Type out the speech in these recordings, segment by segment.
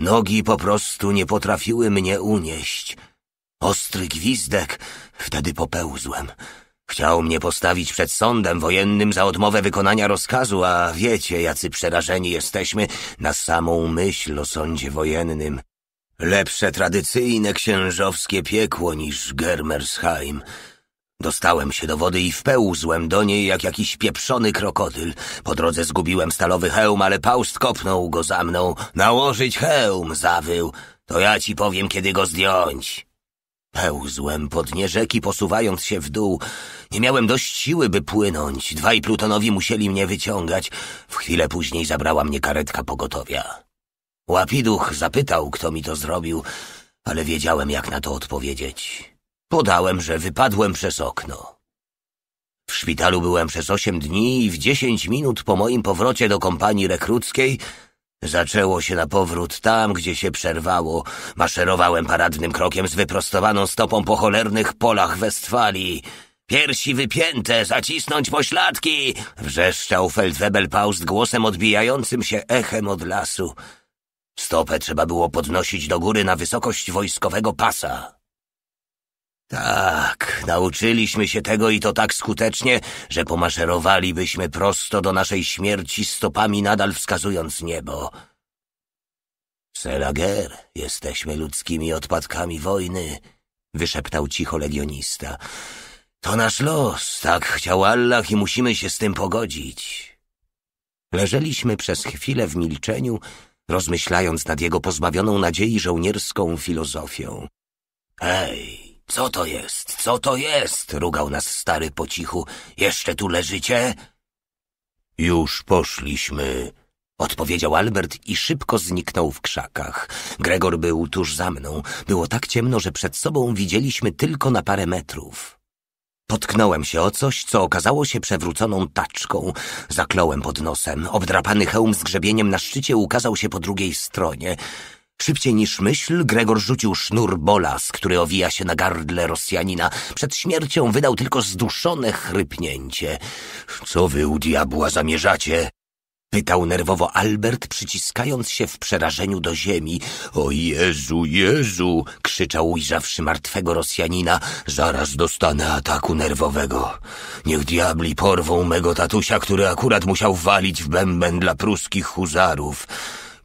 Nogi po prostu nie potrafiły mnie unieść. Ostry gwizdek, wtedy popełzłem. Chciał mnie postawić przed sądem wojennym za odmowę wykonania rozkazu, a wiecie, jacy przerażeni jesteśmy na samą myśl o sądzie wojennym. Lepsze tradycyjne księżowskie piekło niż Germersheim. Dostałem się do wody i wpełzłem do niej jak jakiś pieprzony krokodyl. Po drodze zgubiłem stalowy hełm, ale paust kopnął go za mną. Nałożyć hełm, zawył. To ja ci powiem, kiedy go zdjąć. Pełzłem po dnie rzeki, posuwając się w dół. Nie miałem dość siły, by płynąć. Dwaj plutonowi musieli mnie wyciągać. W chwilę później zabrała mnie karetka pogotowia. Łapiduch zapytał, kto mi to zrobił, ale wiedziałem, jak na to odpowiedzieć. Podałem, że wypadłem przez okno. W szpitalu byłem przez osiem dni i w dziesięć minut po moim powrocie do kompanii rekrutskiej zaczęło się na powrót tam, gdzie się przerwało. Maszerowałem paradnym krokiem z wyprostowaną stopą po cholernych polach Westfalii. Piersi wypięte, zacisnąć pośladki! Wrzeszczał Feldwebel Paust głosem odbijającym się echem od lasu. Stopę trzeba było podnosić do góry na wysokość wojskowego pasa. Tak, nauczyliśmy się tego i to tak skutecznie, że pomaszerowalibyśmy prosto do naszej śmierci stopami nadal wskazując niebo. Selager, jesteśmy ludzkimi odpadkami wojny, wyszeptał cicho legionista. To nasz los, tak chciał Allah i musimy się z tym pogodzić. Leżeliśmy przez chwilę w milczeniu, rozmyślając nad jego pozbawioną nadziei żołnierską filozofią. Ej, co to jest? Co to jest? Rugał nas stary po cichu. Jeszcze tu leżycie? Już poszliśmy, odpowiedział Albert i szybko zniknął w krzakach. Gregor był tuż za mną. Było tak ciemno, że przed sobą widzieliśmy tylko na parę metrów. Potknąłem się o coś, co okazało się przewróconą taczką. Zakląłem pod nosem. Obdrapany hełm z grzebieniem na szczycie ukazał się po drugiej stronie. Szybciej niż myśl, Gregor rzucił sznur bolas, który owija się na gardle Rosjanina. Przed śmiercią wydał tylko zduszone chrypnięcie. Co wy u diabła zamierzacie? Pytał nerwowo Albert, przyciskając się w przerażeniu do ziemi. O Jezu, Jezu! krzyczał ujrzawszy martwego Rosjanina. Zaraz dostanę ataku nerwowego. Niech diabli porwą mego tatusia, który akurat musiał walić w bęben dla pruskich huzarów.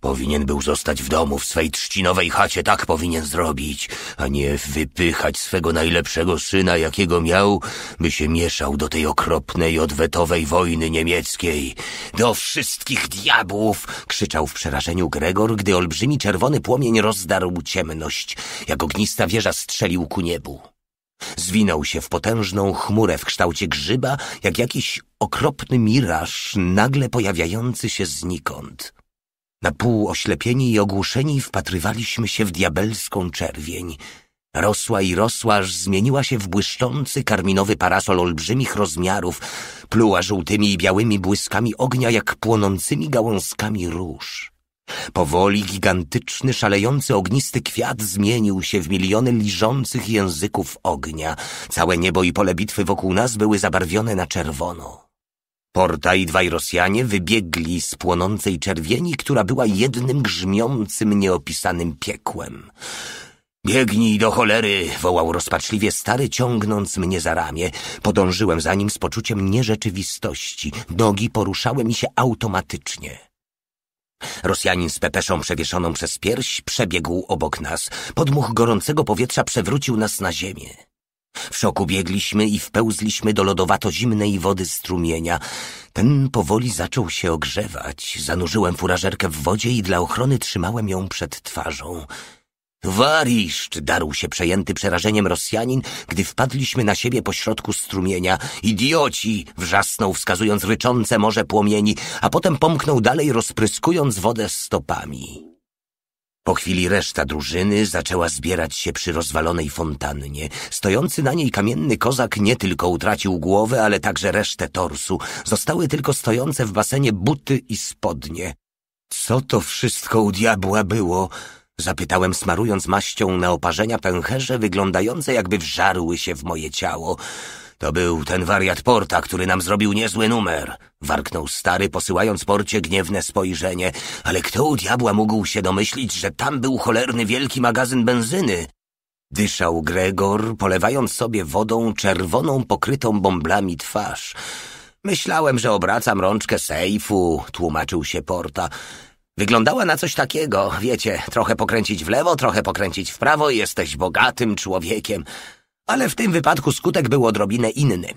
Powinien był zostać w domu, w swej trzcinowej chacie, tak powinien zrobić, a nie wypychać swego najlepszego syna, jakiego miał, by się mieszał do tej okropnej, odwetowej wojny niemieckiej. Do wszystkich diabłów! krzyczał w przerażeniu Gregor, gdy olbrzymi czerwony płomień rozdarł ciemność, jak ognista wieża strzelił ku niebu. Zwinął się w potężną chmurę w kształcie grzyba, jak jakiś okropny miraż, nagle pojawiający się znikąd. Na pół oślepieni i ogłuszeni wpatrywaliśmy się w diabelską czerwień. Rosła i rosła, aż zmieniła się w błyszczący karminowy parasol olbrzymich rozmiarów, pluła żółtymi i białymi błyskami ognia jak płonącymi gałązkami róż. Powoli gigantyczny, szalejący, ognisty kwiat zmienił się w miliony liżących języków ognia. Całe niebo i pole bitwy wokół nas były zabarwione na czerwono. Porta i dwaj Rosjanie wybiegli z płonącej czerwieni, która była jednym grzmiącym, nieopisanym piekłem. Biegnij do cholery! wołał rozpaczliwie stary, ciągnąc mnie za ramię. Podążyłem za nim z poczuciem nierzeczywistości. Nogi poruszały mi się automatycznie. Rosjanin z pepeszą przewieszoną przez pierś przebiegł obok nas. Podmuch gorącego powietrza przewrócił nas na ziemię. W szoku biegliśmy i wpełzliśmy do lodowato-zimnej wody strumienia. Ten powoli zaczął się ogrzewać. Zanurzyłem furażerkę w wodzie i dla ochrony trzymałem ją przed twarzą. Wariszcz! darł się przejęty przerażeniem Rosjanin, gdy wpadliśmy na siebie pośrodku strumienia. Idioci! wrzasnął, wskazując ryczące morze płomieni, a potem pomknął dalej, rozpryskując wodę stopami. Po chwili reszta drużyny zaczęła zbierać się przy rozwalonej fontannie. Stojący na niej kamienny kozak nie tylko utracił głowę, ale także resztę torsu. Zostały tylko stojące w basenie buty i spodnie. Co to wszystko u diabła było? Zapytałem, smarując maścią na oparzenia pęcherze, wyglądające jakby wżarły się w moje ciało. To był ten wariat Porta, który nam zrobił niezły numer. Warknął stary, posyłając Porcie gniewne spojrzenie. Ale kto u diabła mógł się domyślić, że tam był cholerny wielki magazyn benzyny? Dyszał Gregor, polewając sobie wodą czerwoną, pokrytą bąblami twarz. Myślałem, że obracam rączkę sejfu, tłumaczył się Porta. Wyglądała na coś takiego, wiecie, trochę pokręcić w lewo, trochę pokręcić w prawo i jesteś bogatym człowiekiem ale w tym wypadku skutek był odrobinę inny.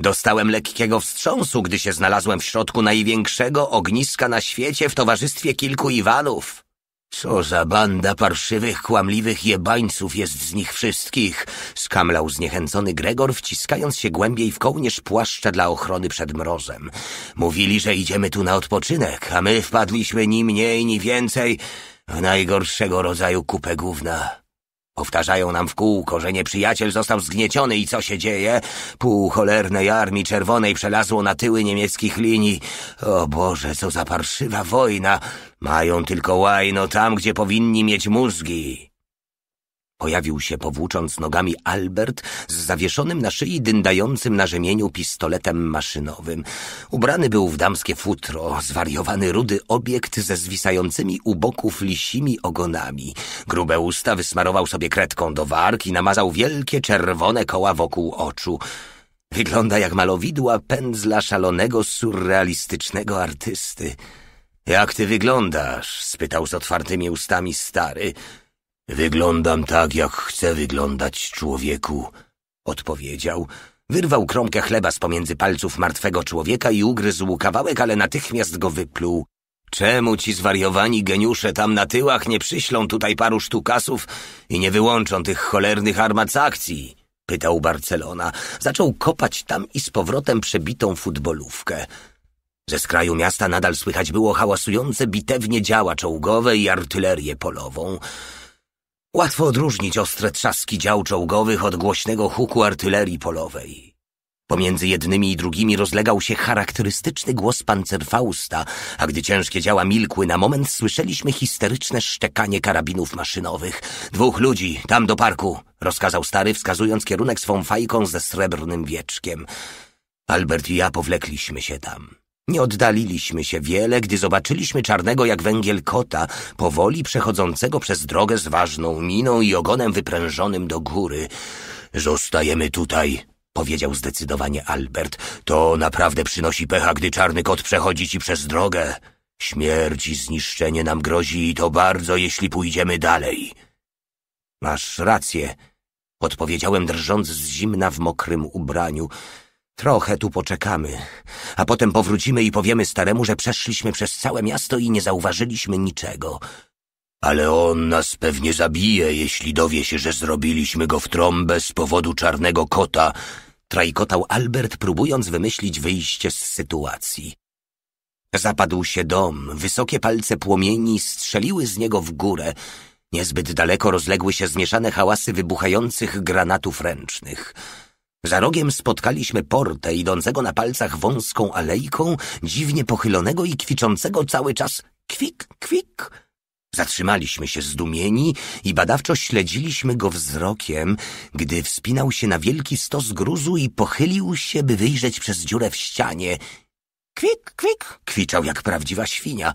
Dostałem lekkiego wstrząsu, gdy się znalazłem w środku największego ogniska na świecie w towarzystwie kilku Iwanów. Co za banda parszywych, kłamliwych jebańców jest z nich wszystkich, skamlał zniechęcony Gregor, wciskając się głębiej w kołnierz płaszcza dla ochrony przed mrozem. Mówili, że idziemy tu na odpoczynek, a my wpadliśmy ni mniej, ni więcej w najgorszego rodzaju kupę gówna. Powtarzają nam w kółko, że nieprzyjaciel został zgnieciony i co się dzieje? Pół cholernej armii czerwonej przelazło na tyły niemieckich linii. O Boże, co za parszywa wojna! Mają tylko łajno tam, gdzie powinni mieć mózgi. Pojawił się powłócząc nogami Albert z zawieszonym na szyi, dyndającym na rzemieniu pistoletem maszynowym. Ubrany był w damskie futro, zwariowany rudy obiekt ze zwisającymi u boków lisimi ogonami. Grube usta wysmarował sobie kredką do warg i namazał wielkie czerwone koła wokół oczu. Wygląda jak malowidła pędzla szalonego, surrealistycznego artysty. — Jak ty wyglądasz? — spytał z otwartymi ustami stary — Wyglądam tak, jak chcę wyglądać, człowieku, odpowiedział. Wyrwał kromkę chleba z pomiędzy palców martwego człowieka i ugryzł kawałek, ale natychmiast go wypluł. Czemu ci zwariowani geniusze tam na tyłach nie przyślą tutaj paru sztukasów i nie wyłączą tych cholernych armat z akcji? Pytał Barcelona. Zaczął kopać tam i z powrotem przebitą futbolówkę. Ze skraju miasta nadal słychać było hałasujące bitewnie działa czołgowe i artylerię polową. Łatwo odróżnić ostre trzaski dział czołgowych od głośnego huku artylerii polowej. Pomiędzy jednymi i drugimi rozlegał się charakterystyczny głos pancerfausta, a gdy ciężkie działa milkły na moment, słyszeliśmy histeryczne szczekanie karabinów maszynowych. Dwóch ludzi, tam do parku, rozkazał stary, wskazując kierunek swą fajką ze srebrnym wieczkiem. Albert i ja powlekliśmy się tam. Nie oddaliliśmy się wiele, gdy zobaczyliśmy czarnego jak węgiel kota, powoli przechodzącego przez drogę z ważną miną i ogonem wyprężonym do góry. Zostajemy tutaj, powiedział zdecydowanie Albert. To naprawdę przynosi pecha, gdy czarny kot przechodzi ci przez drogę. Śmierć i zniszczenie nam grozi i to bardzo, jeśli pójdziemy dalej. Masz rację, odpowiedziałem drżąc z zimna w mokrym ubraniu. Trochę tu poczekamy, a potem powrócimy i powiemy staremu, że przeszliśmy przez całe miasto i nie zauważyliśmy niczego. Ale on nas pewnie zabije, jeśli dowie się, że zrobiliśmy go w trąbę z powodu czarnego kota, trajkotał Albert, próbując wymyślić wyjście z sytuacji. Zapadł się dom, wysokie palce płomieni strzeliły z niego w górę. Niezbyt daleko rozległy się zmieszane hałasy wybuchających granatów ręcznych. Za rogiem spotkaliśmy portę idącego na palcach wąską alejką, dziwnie pochylonego i kwiczącego cały czas kwik, kwik. Zatrzymaliśmy się zdumieni i badawczo śledziliśmy go wzrokiem, gdy wspinał się na wielki stos gruzu i pochylił się, by wyjrzeć przez dziurę w ścianie. Kwik, kwik, kwiczał jak prawdziwa świnia.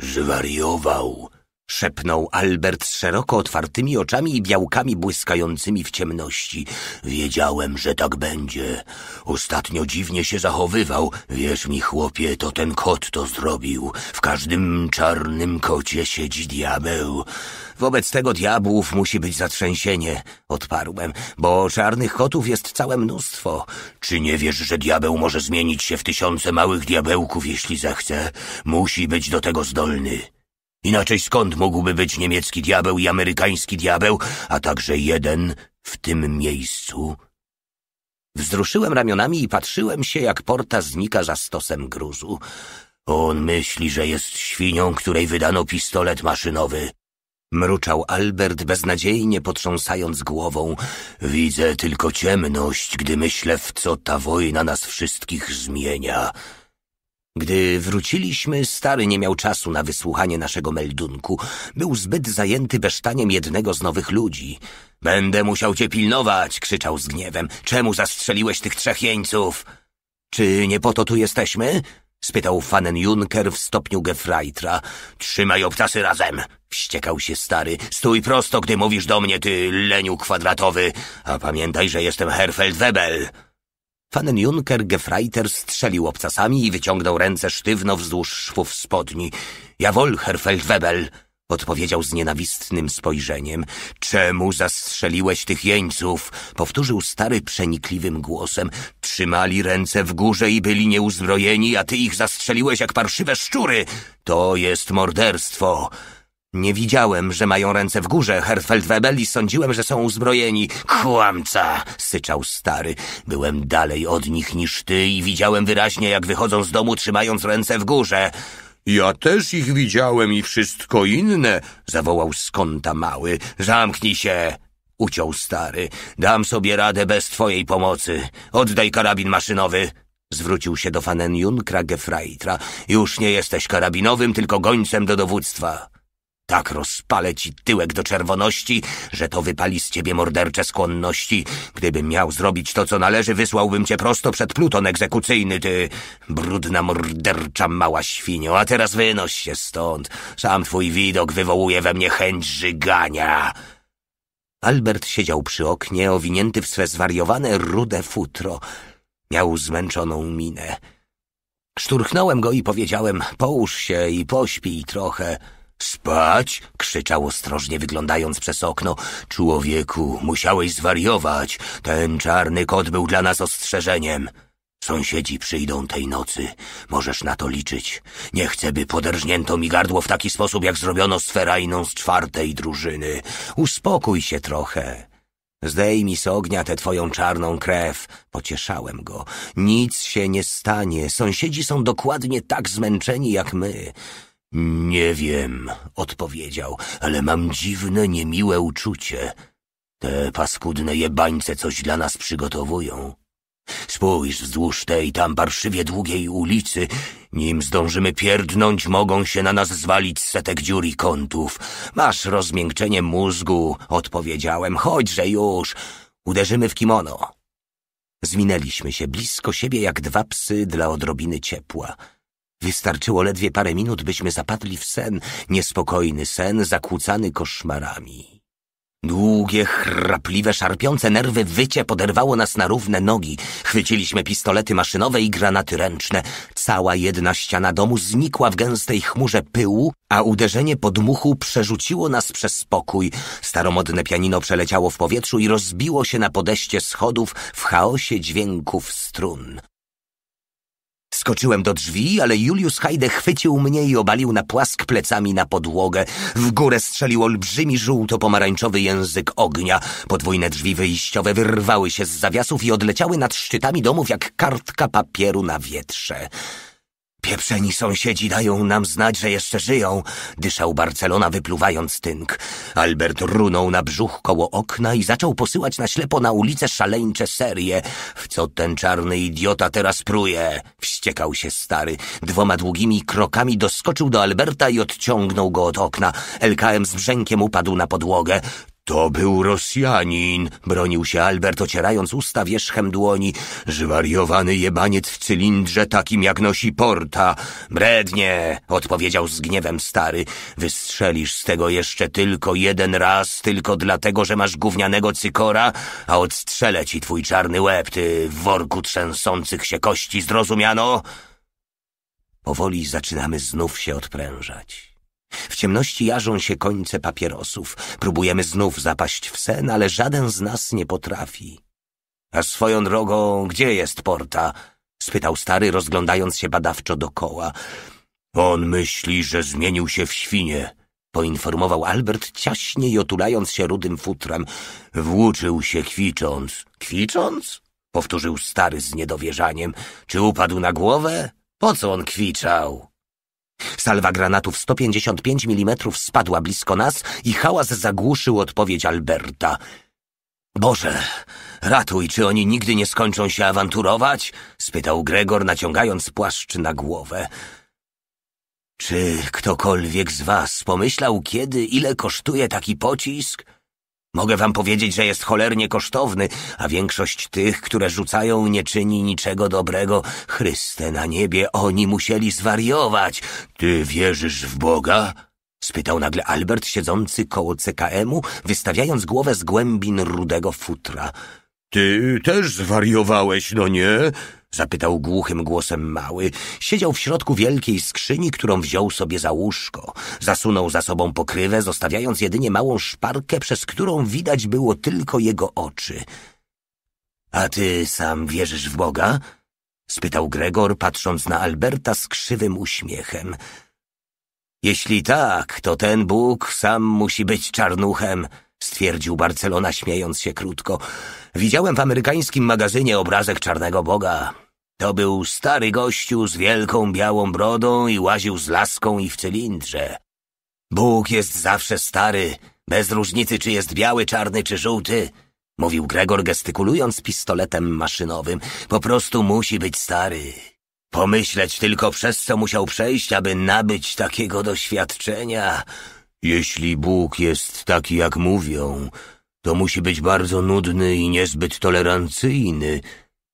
Zwariował, szepnął Albert z szeroko otwartymi oczami i białkami błyskającymi w ciemności. Wiedziałem, że tak będzie. Ostatnio dziwnie się zachowywał. Wierz mi, chłopie, to ten kot to zrobił. W każdym czarnym kocie siedzi diabeł. Wobec tego diabłów musi być zatrzęsienie, odparłem, bo czarnych kotów jest całe mnóstwo. Czy nie wiesz, że diabeł może zmienić się w tysiące małych diabełków, jeśli zechce? Musi być do tego zdolny. Inaczej skąd mógłby być niemiecki diabeł i amerykański diabeł, a także jeden w tym miejscu? Wzruszyłem ramionami i patrzyłem się, jak porta znika za stosem gruzu. On myśli, że jest świnią, której wydano pistolet maszynowy. Mruczał Albert beznadziejnie, potrząsając głową. Widzę tylko ciemność, gdy myślę, w co ta wojna nas wszystkich zmienia. Gdy wróciliśmy, stary nie miał czasu na wysłuchanie naszego meldunku. Był zbyt zajęty besztaniem jednego z nowych ludzi. Będę musiał cię pilnować, krzyczał z gniewem. Czemu zastrzeliłeś tych trzech jeńców? Czy nie po to tu jesteśmy? spytał fanen Juncker w stopniu Gefreitra. Trzymaj obcasy razem! wściekał się stary. Stój prosto, gdy mówisz do mnie, ty leniu kwadratowy, a pamiętaj, że jestem Herfeld Webel. Fanen Juncker Gefreiter strzelił obcasami i wyciągnął ręce sztywno wzdłuż szwów spodni. Jawohl, Herr Feldwebel! Odpowiedział z nienawistnym spojrzeniem. Czemu zastrzeliłeś tych jeńców? Powtórzył stary przenikliwym głosem. Trzymali ręce w górze i byli nieuzbrojeni, a ty ich zastrzeliłeś jak parszywe szczury. To jest morderstwo. Nie widziałem, że mają ręce w górze, Herfeldwebel, i sądziłem, że są uzbrojeni. Kłamca! syczał stary. Byłem dalej od nich niż ty i widziałem wyraźnie, jak wychodzą z domu, trzymając ręce w górze. Ja też ich widziałem i wszystko inne, zawołał skąta mały. Zamknij się! uciął stary. Dam sobie radę bez twojej pomocy. Oddaj karabin maszynowy. Zwrócił się do Junkra Gefreitra. Już nie jesteś karabinowym, tylko gońcem do dowództwa. Tak rozpalę ci tyłek do czerwoności, że to wypali z ciebie mordercze skłonności. Gdybym miał zrobić to, co należy, wysłałbym cię prosto przed pluton egzekucyjny, ty brudna mordercza mała świnio. A teraz wynoś się stąd. Sam twój widok wywołuje we mnie chęć żygania. Albert siedział przy oknie, owinięty w swe zwariowane rude futro. Miał zmęczoną minę. Szturchnąłem go i powiedziałem, połóż się i pośpij trochę. Spać? krzyczał ostrożnie, wyglądając przez okno. Człowieku, musiałeś zwariować. Ten czarny kot był dla nas ostrzeżeniem. Sąsiedzi przyjdą tej nocy. Możesz na to liczyć. Nie chcę, by poderżnięto mi gardło w taki sposób, jak zrobiono z Ferajną z czwartej drużyny. Uspokój się trochę. Zdejmij z ognia tę twoją czarną krew. Pocieszałem go. Nic się nie stanie. Sąsiedzi są dokładnie tak zmęczeni jak my. Nie wiem, odpowiedział, ale mam dziwne, niemiłe uczucie. Te paskudne jebańce coś dla nas przygotowują. Spójrz wzdłuż tej tam parszywie długiej ulicy. Nim zdążymy pierdnąć, mogą się na nas zwalić setek dziur i kątów. Masz rozmiękczenie mózgu, odpowiedziałem. Chodźże już. Uderzymy w kimono. Zminęliśmy się blisko siebie jak dwa psy dla odrobiny ciepła. Wystarczyło ledwie parę minut, byśmy zapadli w sen, niespokojny sen zakłócany koszmarami. Długie, chrapliwe, szarpiące nerwy wycie poderwało nas na równe nogi. Chwyciliśmy pistolety maszynowe i granaty ręczne. Cała jedna ściana domu znikła w gęstej chmurze pyłu, a uderzenie podmuchu przerzuciło nas przez spokój. Staromodne pianino przeleciało w powietrzu i rozbiło się na podeście schodów w chaosie dźwięków strun. Skoczyłem do drzwi, ale Julius Heide chwycił mnie i obalił na płask plecami na podłogę. W górę strzelił olbrzymi żółto-pomarańczowy język ognia. Podwójne drzwi wyjściowe wyrwały się z zawiasów i odleciały nad szczytami domów jak kartka papieru na wietrze. Pieprzeni sąsiedzi dają nam znać, że jeszcze żyją, dyszał Barcelona wypluwając tynk. Albert runął na brzuch koło okna i zaczął posyłać na ślepo na ulicę szaleńcze serie. W co ten czarny idiota teraz pruje? Wściekał się stary. Dwoma długimi krokami doskoczył do Alberta i odciągnął go od okna. LKM z brzękiem upadł na podłogę. To był Rosjanin, bronił się Albert, ocierając usta wierzchem dłoni. Żwariowany jebaniec w cylindrze, takim jak nosi porta. Brednie, odpowiedział z gniewem stary. Wystrzelisz z tego jeszcze tylko jeden raz, tylko dlatego, że masz gównianego cykora, a odstrzelę ci twój czarny łeb, ty w worku trzęsących się kości, zrozumiano? Powoli zaczynamy znów się odprężać. W ciemności jarzą się końce papierosów. Próbujemy znów zapaść w sen, ale żaden z nas nie potrafi. A swoją drogą, gdzie jest porta? spytał stary, rozglądając się badawczo dokoła. On myśli, że zmienił się w świnie, poinformował Albert ciaśnie i otulając się rudym futrem. Włóczył się kwicząc. Kwicząc? powtórzył stary z niedowierzaniem. Czy upadł na głowę? Po co on kwiczał? Salwa granatów 155 mm spadła blisko nas i hałas zagłuszył odpowiedź Alberta. Boże, ratuj, czy oni nigdy nie skończą się awanturować? spytał Gregor, naciągając płaszcz na głowę. Czy ktokolwiek z was pomyślał kiedy, ile kosztuje taki pocisk? Mogę wam powiedzieć, że jest cholernie kosztowny, a większość tych, które rzucają, nie czyni niczego dobrego. Chryste na niebie, oni musieli zwariować. Ty wierzysz w Boga? spytał nagle Albert, siedzący koło CKM-u, wystawiając głowę z głębin rudego futra. Ty też zwariowałeś, no nie? zapytał głuchym głosem mały. Siedział w środku wielkiej skrzyni, którą wziął sobie za łóżko. Zasunął za sobą pokrywę, zostawiając jedynie małą szparkę, przez którą widać było tylko jego oczy. A ty sam wierzysz w Boga? spytał Gregor, patrząc na Alberta z krzywym uśmiechem. Jeśli tak, to ten Bóg sam musi być czarnuchem stwierdził Barcelona, śmiejąc się krótko. Widziałem w amerykańskim magazynie obrazek czarnego boga. To był stary gościu z wielką białą brodą i łaził z laską i w cylindrze. Bóg jest zawsze stary, bez różnicy czy jest biały, czarny czy żółty, mówił Gregor gestykulując pistoletem maszynowym. Po prostu musi być stary. Pomyśleć tylko przez co musiał przejść, aby nabyć takiego doświadczenia. Jeśli Bóg jest taki, jak mówią, to musi być bardzo nudny i niezbyt tolerancyjny,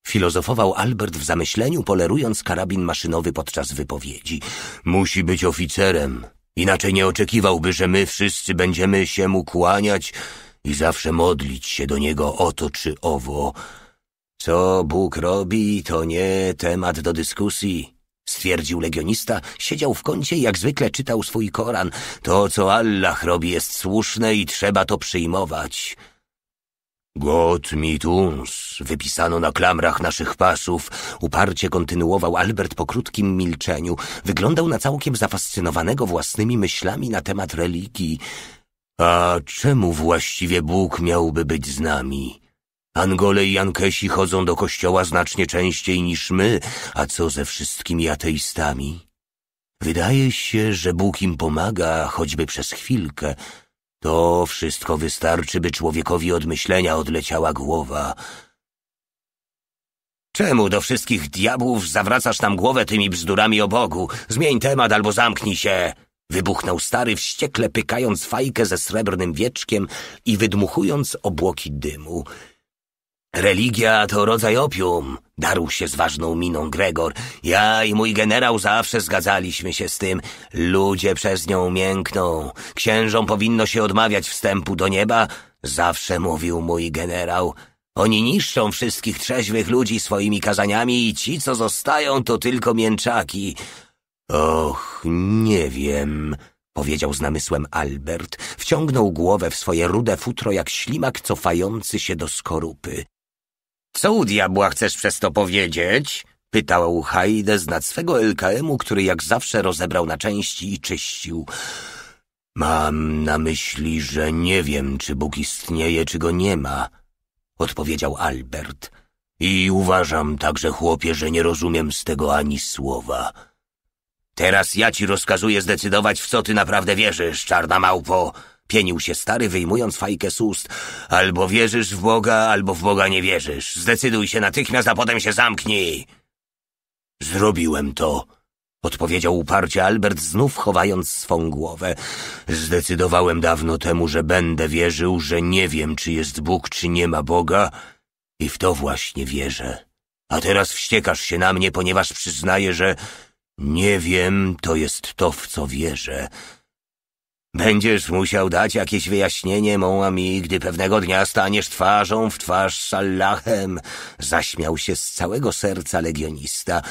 filozofował Albert w zamyśleniu, polerując karabin maszynowy podczas wypowiedzi. Musi być oficerem, inaczej nie oczekiwałby, że my wszyscy będziemy się mu kłaniać i zawsze modlić się do niego o to czy owo. Co Bóg robi, to nie temat do dyskusji stwierdził legionista, siedział w kącie i jak zwykle czytał swój Koran. To, co Allah robi, jest słuszne i trzeba to przyjmować. Got mi tuns, wypisano na klamrach naszych pasów. Uparcie kontynuował Albert po krótkim milczeniu. Wyglądał na całkiem zafascynowanego własnymi myślami na temat religii. A czemu właściwie Bóg miałby być z nami? Angole i Jankesi chodzą do kościoła znacznie częściej niż my, a co ze wszystkimi ateistami? Wydaje się, że Bóg im pomaga, choćby przez chwilkę. To wszystko wystarczy, by człowiekowi od myślenia odleciała głowa. Czemu do wszystkich diabłów zawracasz nam głowę tymi bzdurami o Bogu? Zmień temat albo zamknij się! Wybuchnął stary wściekle, pykając fajkę ze srebrnym wieczkiem i wydmuchując obłoki dymu. Religia to rodzaj opium, darł się z ważną miną Gregor. Ja i mój generał zawsze zgadzaliśmy się z tym. Ludzie przez nią miękną. Księżom powinno się odmawiać wstępu do nieba, zawsze mówił mój generał. Oni niszczą wszystkich trzeźwych ludzi swoimi kazaniami i ci, co zostają, to tylko mięczaki. Och, nie wiem, powiedział z namysłem Albert. Wciągnął głowę w swoje rude futro jak ślimak cofający się do skorupy. Co u diabła chcesz przez to powiedzieć? Pytał Hajde z nad swego LKM-u, który jak zawsze rozebrał na części i czyścił. Mam na myśli, że nie wiem, czy Bóg istnieje, czy go nie ma, odpowiedział Albert. I uważam także, chłopie, że nie rozumiem z tego ani słowa. Teraz ja ci rozkazuję zdecydować, w co ty naprawdę wierzysz, czarna małpo. Pienił się stary, wyjmując fajkę z ust. Albo wierzysz w Boga, albo w Boga nie wierzysz. Zdecyduj się natychmiast, a potem się zamknij. Zrobiłem to, odpowiedział uparcie Albert, znów chowając swą głowę. Zdecydowałem dawno temu, że będę wierzył, że nie wiem, czy jest Bóg, czy nie ma Boga, i w to właśnie wierzę. A teraz wściekasz się na mnie, ponieważ przyznaję, że nie wiem, to jest to, w co wierzę. Będziesz musiał dać jakieś wyjaśnienie, mon ami, gdy pewnego dnia staniesz twarzą w twarz z Allahem, zaśmiał się z całego serca legionista.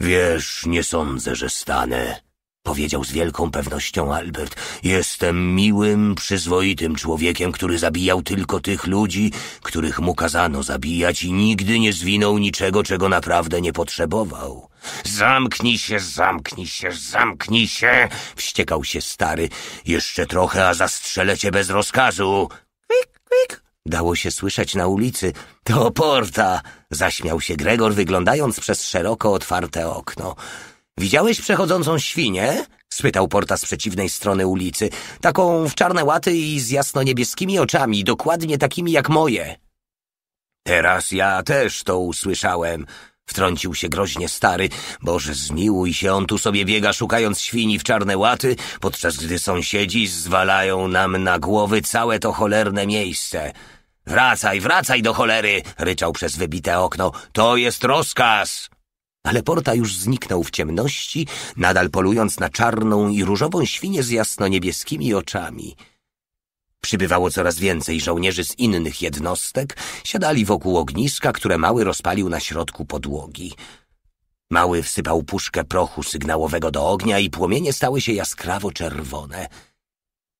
Wiesz, nie sądzę, że stanę, powiedział z wielką pewnością Albert. Jestem miłym, przyzwoitym człowiekiem, który zabijał tylko tych ludzi, których mu kazano zabijać i nigdy nie zwinął niczego, czego naprawdę nie potrzebował. Zamknij się, zamknij się, zamknij się! Wściekał się stary. Jeszcze trochę, a zastrzelę cię bez rozkazu. Kwik, kwik! Dało się słyszeć na ulicy. To porta! Zaśmiał się Gregor, wyglądając przez szeroko otwarte okno. Widziałeś przechodzącą świnię? spytał Porta z przeciwnej strony ulicy. Taką w czarne łaty i z jasno-niebieskimi oczami, dokładnie takimi jak moje. Teraz ja też to usłyszałem, Wtrącił się groźnie stary. Boże, zmiłuj się, on tu sobie biega szukając świni w czarne łaty, podczas gdy sąsiedzi zwalają nam na głowy całe to cholerne miejsce. Wracaj, wracaj do cholery! ryczał przez wybite okno. To jest rozkaz! Ale porta już zniknął w ciemności, nadal polując na czarną i różową świnię z jasno-niebieskimi oczami. Przybywało coraz więcej żołnierzy z innych jednostek, siadali wokół ogniska, które mały rozpalił na środku podłogi. Mały wsypał puszkę prochu sygnałowego do ognia i płomienie stały się jaskrawo czerwone.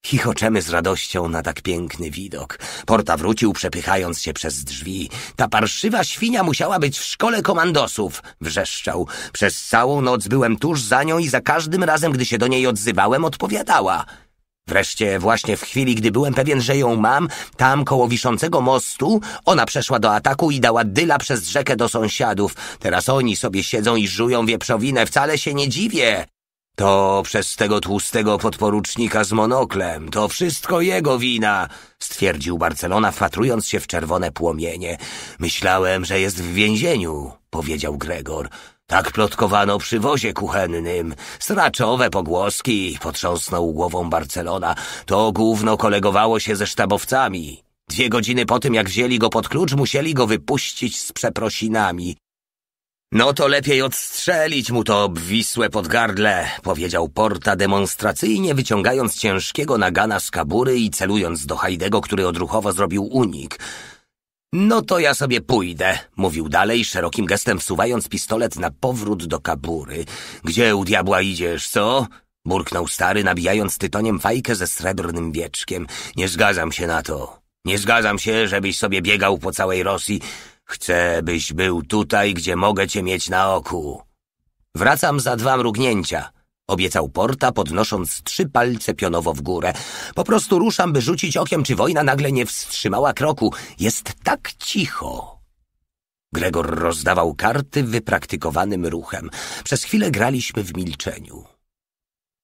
Chichoczemy z radością na tak piękny widok. Porta wrócił, przepychając się przez drzwi. Ta parszywa świnia musiała być w szkole komandosów, wrzeszczał. Przez całą noc byłem tuż za nią i za każdym razem, gdy się do niej odzywałem, odpowiadała. Wreszcie właśnie w chwili, gdy byłem pewien, że ją mam, tam koło wiszącego mostu, ona przeszła do ataku i dała dyla przez rzekę do sąsiadów. Teraz oni sobie siedzą i żują wieprzowinę, wcale się nie dziwię. To przez tego tłustego podporucznika z monoklem, to wszystko jego wina, stwierdził Barcelona, wpatrując się w czerwone płomienie. Myślałem, że jest w więzieniu, powiedział Gregor. Tak plotkowano przy wozie kuchennym. Straczowe pogłoski, potrząsnął głową Barcelona. To gówno kolegowało się ze sztabowcami. Dwie godziny po tym, jak wzięli go pod klucz, musieli go wypuścić z przeprosinami. No to lepiej odstrzelić mu to obwisłe podgardle, powiedział Porta demonstracyjnie, wyciągając ciężkiego nagana z kabury i celując do Hajdego, który odruchowo zrobił unik. No to ja sobie pójdę, mówił dalej, szerokim gestem wsuwając pistolet na powrót do kabury. Gdzie u diabła idziesz, co? Burknął stary, nabijając tytoniem fajkę ze srebrnym wieczkiem. Nie zgadzam się na to. Nie zgadzam się, żebyś sobie biegał po całej Rosji. Chcę, byś był tutaj, gdzie mogę cię mieć na oku. Wracam za dwa mrugnięcia. Obiecał Porta, podnosząc trzy palce pionowo w górę. Po prostu ruszam, by rzucić okiem, czy wojna nagle nie wstrzymała kroku. Jest tak cicho. Gregor rozdawał karty wypraktykowanym ruchem. Przez chwilę graliśmy w milczeniu.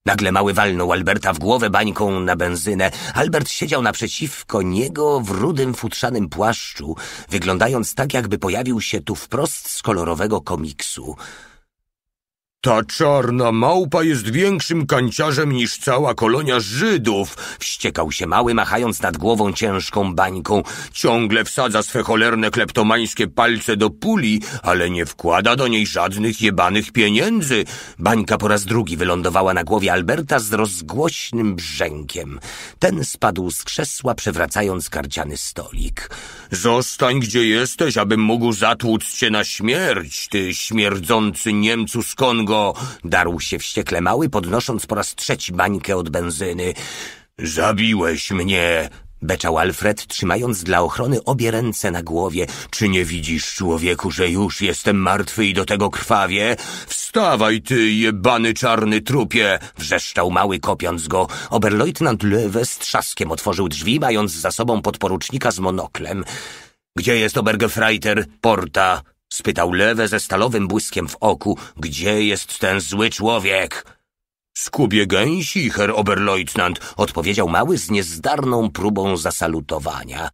Nagle mały walnął Alberta w głowę bańką na benzynę. Albert siedział naprzeciwko niego w rudym futrzanym płaszczu, wyglądając tak, jakby pojawił się tu wprost z kolorowego komiksu. Ta czarna małpa jest większym kanciarzem niż cała kolonia Żydów, wściekał się mały, machając nad głową ciężką bańką. Ciągle wsadza swe cholerne kleptomańskie palce do puli, ale nie wkłada do niej żadnych jebanych pieniędzy. Bańka po raz drugi wylądowała na głowie Alberta z rozgłośnym brzękiem. Ten spadł z krzesła, przewracając karciany stolik. Zostań gdzie jesteś, abym mógł zatłuc cię na śmierć, ty śmierdzący Niemcu z Kongo Darł się wściekle mały, podnosząc po raz trzeci bańkę od benzyny. Zabiłeś mnie! Beczał Alfred, trzymając dla ochrony obie ręce na głowie. Czy nie widzisz, człowieku, że już jestem martwy i do tego krwawie? Wstawaj, ty jebany czarny trupie! Wrzeszczał mały, kopiąc go. Oberleutnant Löwe z trzaskiem otworzył drzwi, mając za sobą podporucznika z monoklem. Gdzie jest Obergefreiter? Porta! spytał lewe ze stalowym błyskiem w oku, gdzie jest ten zły człowiek? Skubie gęsi, herr Oberleutnant, odpowiedział mały z niezdarną próbą zasalutowania.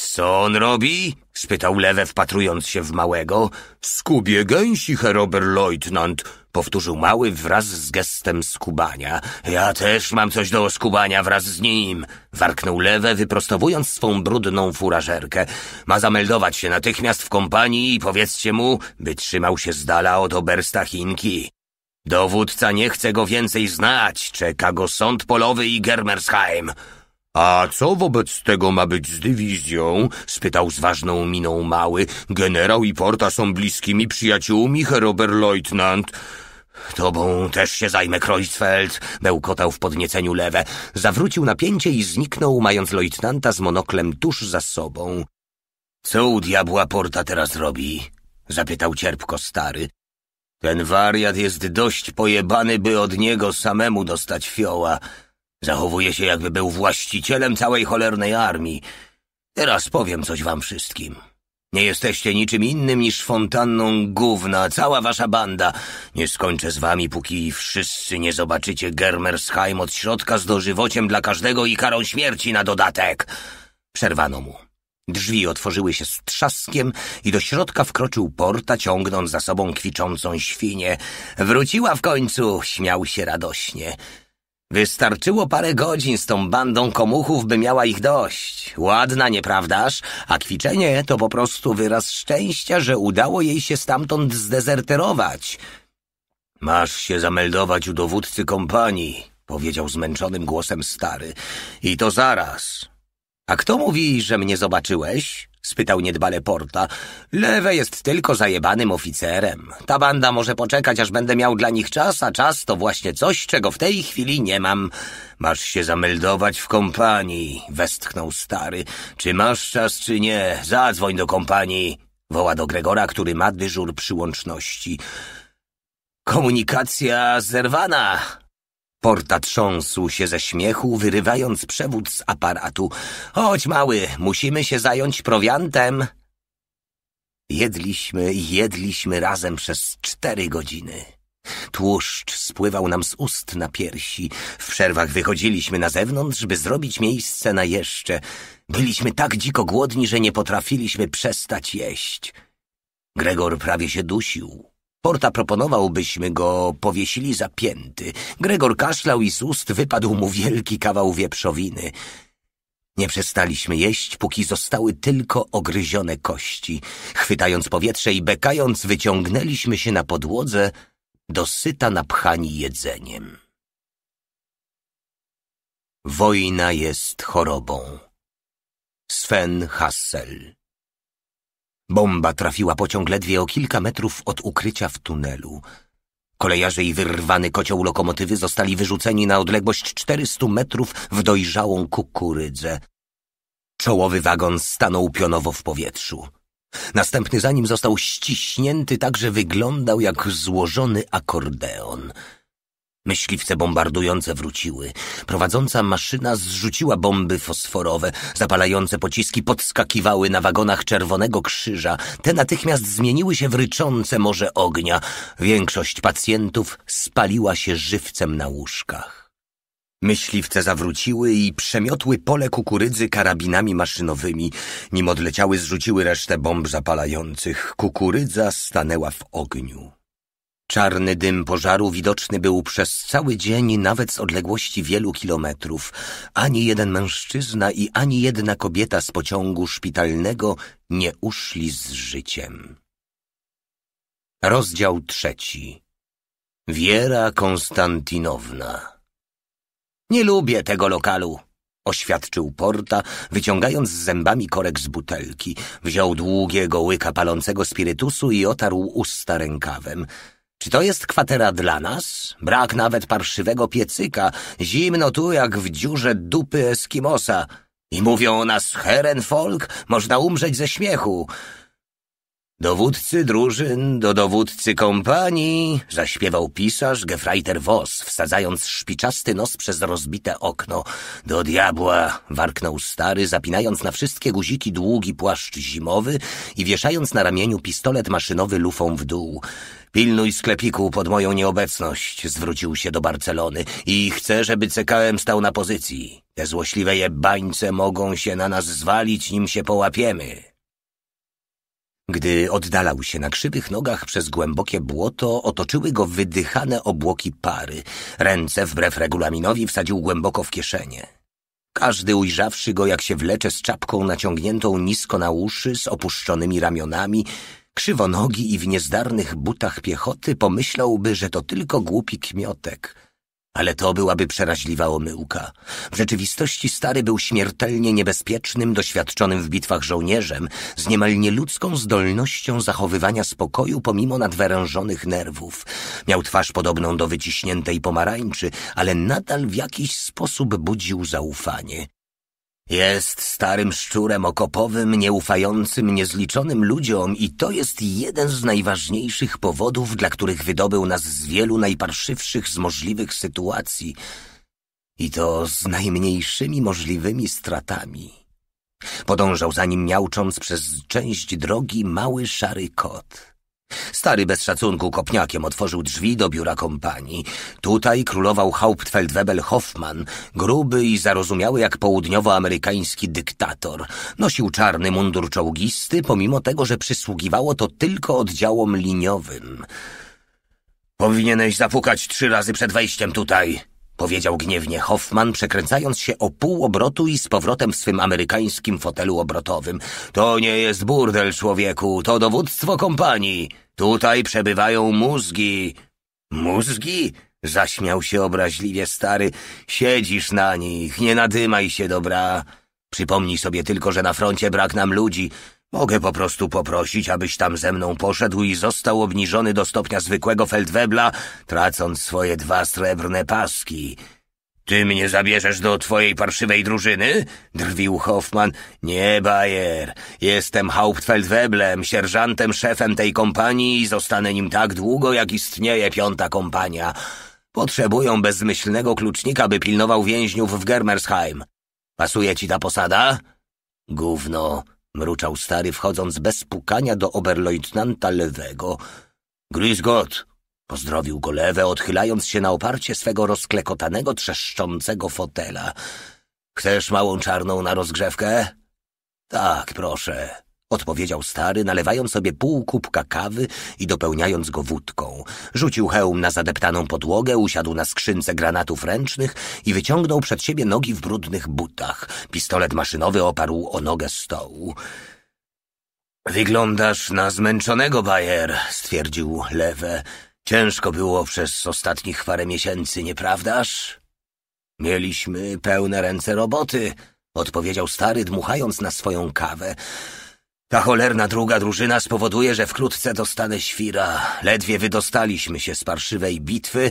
Co on robi? spytał Lewe, wpatrując się w małego. Skubie gęsi, heroberleutnant, powtórzył mały wraz z gestem skubania. Ja też mam coś do skubania wraz z nim, warknął Lewe, wyprostowując swą brudną furażerkę. Ma zameldować się natychmiast w kompanii i powiedzcie mu, by trzymał się z dala od obersta Chinki. Dowódca nie chce go więcej znać, czeka go sąd polowy i Germersheim. A co wobec tego ma być z dywizją? spytał z ważną miną mały. Generał i porta są bliskimi przyjaciółmi, Leutnant. Tobą też się zajmę, Kreuzfeld, bełkotał w podnieceniu lewe. Zawrócił napięcie i zniknął, mając leutnanta z monoklem tuż za sobą. Co u diabła porta teraz robi? zapytał cierpko stary. Ten wariat jest dość pojebany, by od niego samemu dostać fioła. Zachowuje się, jakby był właścicielem całej cholernej armii. Teraz powiem coś wam wszystkim. Nie jesteście niczym innym niż fontanną gówna, cała wasza banda. Nie skończę z wami, póki wszyscy nie zobaczycie Germersheim od środka z dożywociem dla każdego i karą śmierci na dodatek. Przerwano mu. Drzwi otworzyły się z trzaskiem i do środka wkroczył porta, ciągnąc za sobą kwiczącą świnię. Wróciła w końcu, śmiał się radośnie. Wystarczyło parę godzin z tą bandą komuchów, by miała ich dość. Ładna, nieprawdaż? A kwiczenie to po prostu wyraz szczęścia, że udało jej się stamtąd zdezerterować. Masz się zameldować u dowódcy kompanii, powiedział zmęczonym głosem stary. I to zaraz. A kto mówi, że mnie zobaczyłeś? spytał niedbale Porta. Lewe jest tylko zajebanym oficerem. Ta banda może poczekać, aż będę miał dla nich czas, a czas to właśnie coś, czego w tej chwili nie mam. Masz się zameldować w kompanii, westchnął stary. Czy masz czas, czy nie? Zadzwoń do kompanii, woła do Gregora, który ma dyżur przyłączności. Komunikacja zerwana, Porta trząsł się ze śmiechu, wyrywając przewód z aparatu. Chodź, mały, musimy się zająć prowiantem. Jedliśmy i jedliśmy razem przez cztery godziny. Tłuszcz spływał nam z ust na piersi. W przerwach wychodziliśmy na zewnątrz, by zrobić miejsce na jeszcze. Byliśmy tak dziko głodni, że nie potrafiliśmy przestać jeść. Gregor prawie się dusił. Porta proponował, byśmy go powiesili za pięty. Gregor kaszlał i z ust wypadł mu wielki kawał wieprzowiny. Nie przestaliśmy jeść, póki zostały tylko ogryzione kości. Chwytając powietrze i bekając, wyciągnęliśmy się na podłodze, dosyta napchani jedzeniem. Wojna jest chorobą. Sven Hassel Bomba trafiła pociąg ledwie o kilka metrów od ukrycia w tunelu. Kolejarze i wyrwany kocioł lokomotywy zostali wyrzuceni na odległość 400 metrów w dojrzałą kukurydzę. Czołowy wagon stanął pionowo w powietrzu. Następny za nim został ściśnięty tak, że wyglądał jak złożony akordeon – Myśliwce bombardujące wróciły. Prowadząca maszyna zrzuciła bomby fosforowe. Zapalające pociski podskakiwały na wagonach Czerwonego Krzyża. Te natychmiast zmieniły się w ryczące morze ognia. Większość pacjentów spaliła się żywcem na łóżkach. Myśliwce zawróciły i przemiotły pole kukurydzy karabinami maszynowymi. Nim odleciały, zrzuciły resztę bomb zapalających. Kukurydza stanęła w ogniu. Czarny dym pożaru widoczny był przez cały dzień, nawet z odległości wielu kilometrów. Ani jeden mężczyzna i ani jedna kobieta z pociągu szpitalnego nie uszli z życiem. Rozdział trzeci Wiera Konstantinowna Nie lubię tego lokalu, oświadczył Porta, wyciągając zębami korek z butelki. Wziął długiego łyka palącego spirytusu i otarł usta rękawem. Czy to jest kwatera dla nas? Brak nawet parszywego piecyka, zimno tu jak w dziurze dupy Eskimosa. I mówią o nas Herenfolk, można umrzeć ze śmiechu. Dowódcy drużyn do dowódcy kompanii, zaśpiewał pisarz Gefreiter Voss, wsadzając szpiczasty nos przez rozbite okno. Do diabła, warknął stary, zapinając na wszystkie guziki długi płaszcz zimowy i wieszając na ramieniu pistolet maszynowy lufą w dół. Pilnuj sklepiku pod moją nieobecność, zwrócił się do Barcelony i chcę, żeby CKM stał na pozycji. Te złośliwe jebańce mogą się na nas zwalić, nim się połapiemy. Gdy oddalał się na krzywych nogach przez głębokie błoto, otoczyły go wydychane obłoki pary. Ręce, wbrew regulaminowi, wsadził głęboko w kieszenie. Każdy ujrzawszy go, jak się wlecze z czapką naciągniętą nisko na uszy, z opuszczonymi ramionami, Krzywonogi i w niezdarnych butach piechoty pomyślałby, że to tylko głupi kmiotek. Ale to byłaby przeraźliwa omyłka. W rzeczywistości stary był śmiertelnie niebezpiecznym, doświadczonym w bitwach żołnierzem, z niemal nieludzką zdolnością zachowywania spokoju pomimo nadwerężonych nerwów. Miał twarz podobną do wyciśniętej pomarańczy, ale nadal w jakiś sposób budził zaufanie. Jest starym szczurem okopowym, nieufającym niezliczonym ludziom i to jest jeden z najważniejszych powodów, dla których wydobył nas z wielu najparszywszych z możliwych sytuacji i to z najmniejszymi możliwymi stratami. Podążał za nim miałcząc przez część drogi mały szary kot. Stary bez szacunku kopniakiem otworzył drzwi do biura kompanii. Tutaj królował Hauptfeldwebel Hoffman, gruby i zarozumiały jak południowoamerykański dyktator. Nosił czarny mundur czołgisty, pomimo tego, że przysługiwało to tylko oddziałom liniowym. Powinieneś zapukać trzy razy przed wejściem tutaj, powiedział gniewnie Hoffman, przekręcając się o pół obrotu i z powrotem w swym amerykańskim fotelu obrotowym. To nie jest burdel, człowieku, to dowództwo kompanii. Tutaj przebywają mózgi. Mózgi? Zaśmiał się obraźliwie stary. Siedzisz na nich, nie nadymaj się, dobra. Przypomnij sobie tylko, że na froncie brak nam ludzi. Mogę po prostu poprosić, abyś tam ze mną poszedł i został obniżony do stopnia zwykłego feldwebla, tracąc swoje dwa srebrne paski. Ty mnie zabierzesz do twojej parszywej drużyny? Drwił Hoffman. Nie, Bayer. Jestem Hauptfeldweblem, sierżantem, szefem tej kompanii i zostanę nim tak długo, jak istnieje piąta kompania. Potrzebują bezmyślnego klucznika, by pilnował więźniów w Germersheim. Pasuje ci ta posada? Gówno mruczał stary, wchodząc bez pukania do oberleutnanta lewego. Gris Pozdrowił go lewe, odchylając się na oparcie swego rozklekotanego, trzeszczącego fotela. Chcesz małą czarną na rozgrzewkę? Tak, proszę odpowiedział stary, nalewając sobie pół kubka kawy i dopełniając go wódką. Rzucił hełm na zadeptaną podłogę, usiadł na skrzynce granatów ręcznych i wyciągnął przed siebie nogi w brudnych butach. Pistolet maszynowy oparł o nogę stołu. Wyglądasz na zmęczonego, Bayer, stwierdził Lewe. Ciężko było przez ostatnich parę miesięcy, nieprawdaż? Mieliśmy pełne ręce roboty, odpowiedział stary, dmuchając na swoją kawę. Ta cholerna druga drużyna spowoduje, że wkrótce dostanę świra. Ledwie wydostaliśmy się z parszywej bitwy,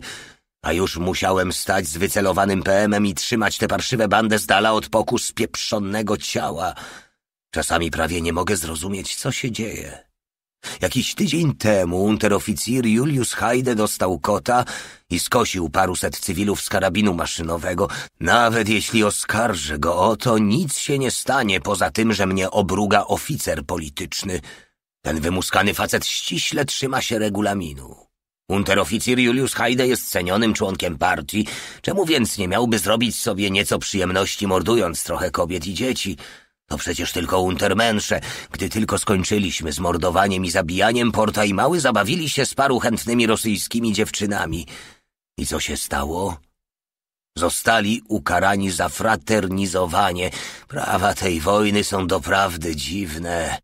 a już musiałem stać z wycelowanym PM-em i trzymać tę parszywe bandę z dala od pokus pieprzonego ciała. Czasami prawie nie mogę zrozumieć, co się dzieje. Jakiś tydzień temu unteroficer Julius Hajde dostał kota i skosił paruset cywilów z karabinu maszynowego. Nawet jeśli oskarżę go o to, nic się nie stanie, poza tym, że mnie obruga oficer polityczny. Ten wymuskany facet ściśle trzyma się regulaminu. Unteroficer Julius Hajde jest cenionym członkiem partii, czemu więc nie miałby zrobić sobie nieco przyjemności mordując trochę kobiet i dzieci – to przecież tylko untermensze. Gdy tylko skończyliśmy z mordowaniem i zabijaniem, Porta i Mały zabawili się z paru chętnymi rosyjskimi dziewczynami. I co się stało? Zostali ukarani za fraternizowanie. Prawa tej wojny są doprawdy dziwne.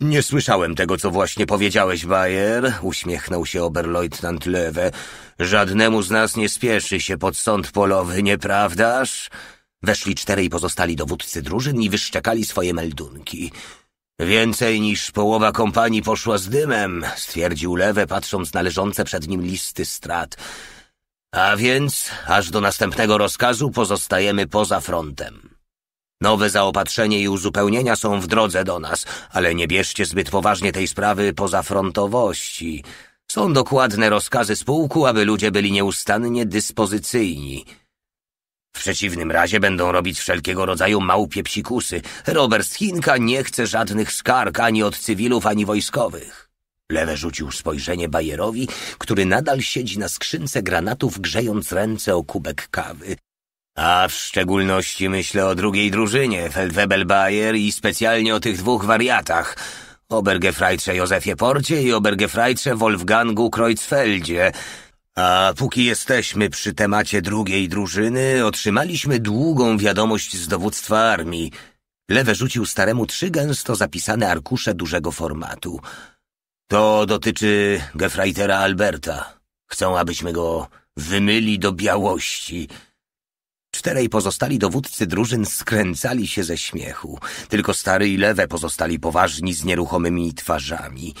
Nie słyszałem tego, co właśnie powiedziałeś, Bayer, uśmiechnął się oberleutnant Lewe. Żadnemu z nas nie spieszy się pod sąd polowy, nieprawdaż? Weszli czterej pozostali dowódcy drużyn i wyszczekali swoje meldunki. Więcej niż połowa kompanii poszła z dymem, stwierdził Lewe, patrząc na leżące przed nim listy strat. A więc, aż do następnego rozkazu, pozostajemy poza frontem. Nowe zaopatrzenie i uzupełnienia są w drodze do nas, ale nie bierzcie zbyt poważnie tej sprawy pozafrontowości. Są dokładne rozkazy spółku, aby ludzie byli nieustannie dyspozycyjni. W przeciwnym razie będą robić wszelkiego rodzaju psikusy. Robert Schinka nie chce żadnych skarg ani od cywilów, ani wojskowych. Lewe rzucił spojrzenie Bajerowi, który nadal siedzi na skrzynce granatów, grzejąc ręce o kubek kawy. A w szczególności myślę o drugiej drużynie, Feldwebel Bayer i specjalnie o tych dwóch wariatach. Obergefreitrze Józefie Porcie i Obergefreitrze Wolfgangu Kreuzfeldzie. A póki jesteśmy przy temacie drugiej drużyny, otrzymaliśmy długą wiadomość z dowództwa armii. Lewe rzucił staremu trzy gęsto zapisane arkusze dużego formatu. To dotyczy Gefreitera Alberta. Chcą, abyśmy go wymyli do białości. Czterej pozostali dowódcy drużyn skręcali się ze śmiechu. Tylko stary i lewe pozostali poważni z nieruchomymi twarzami.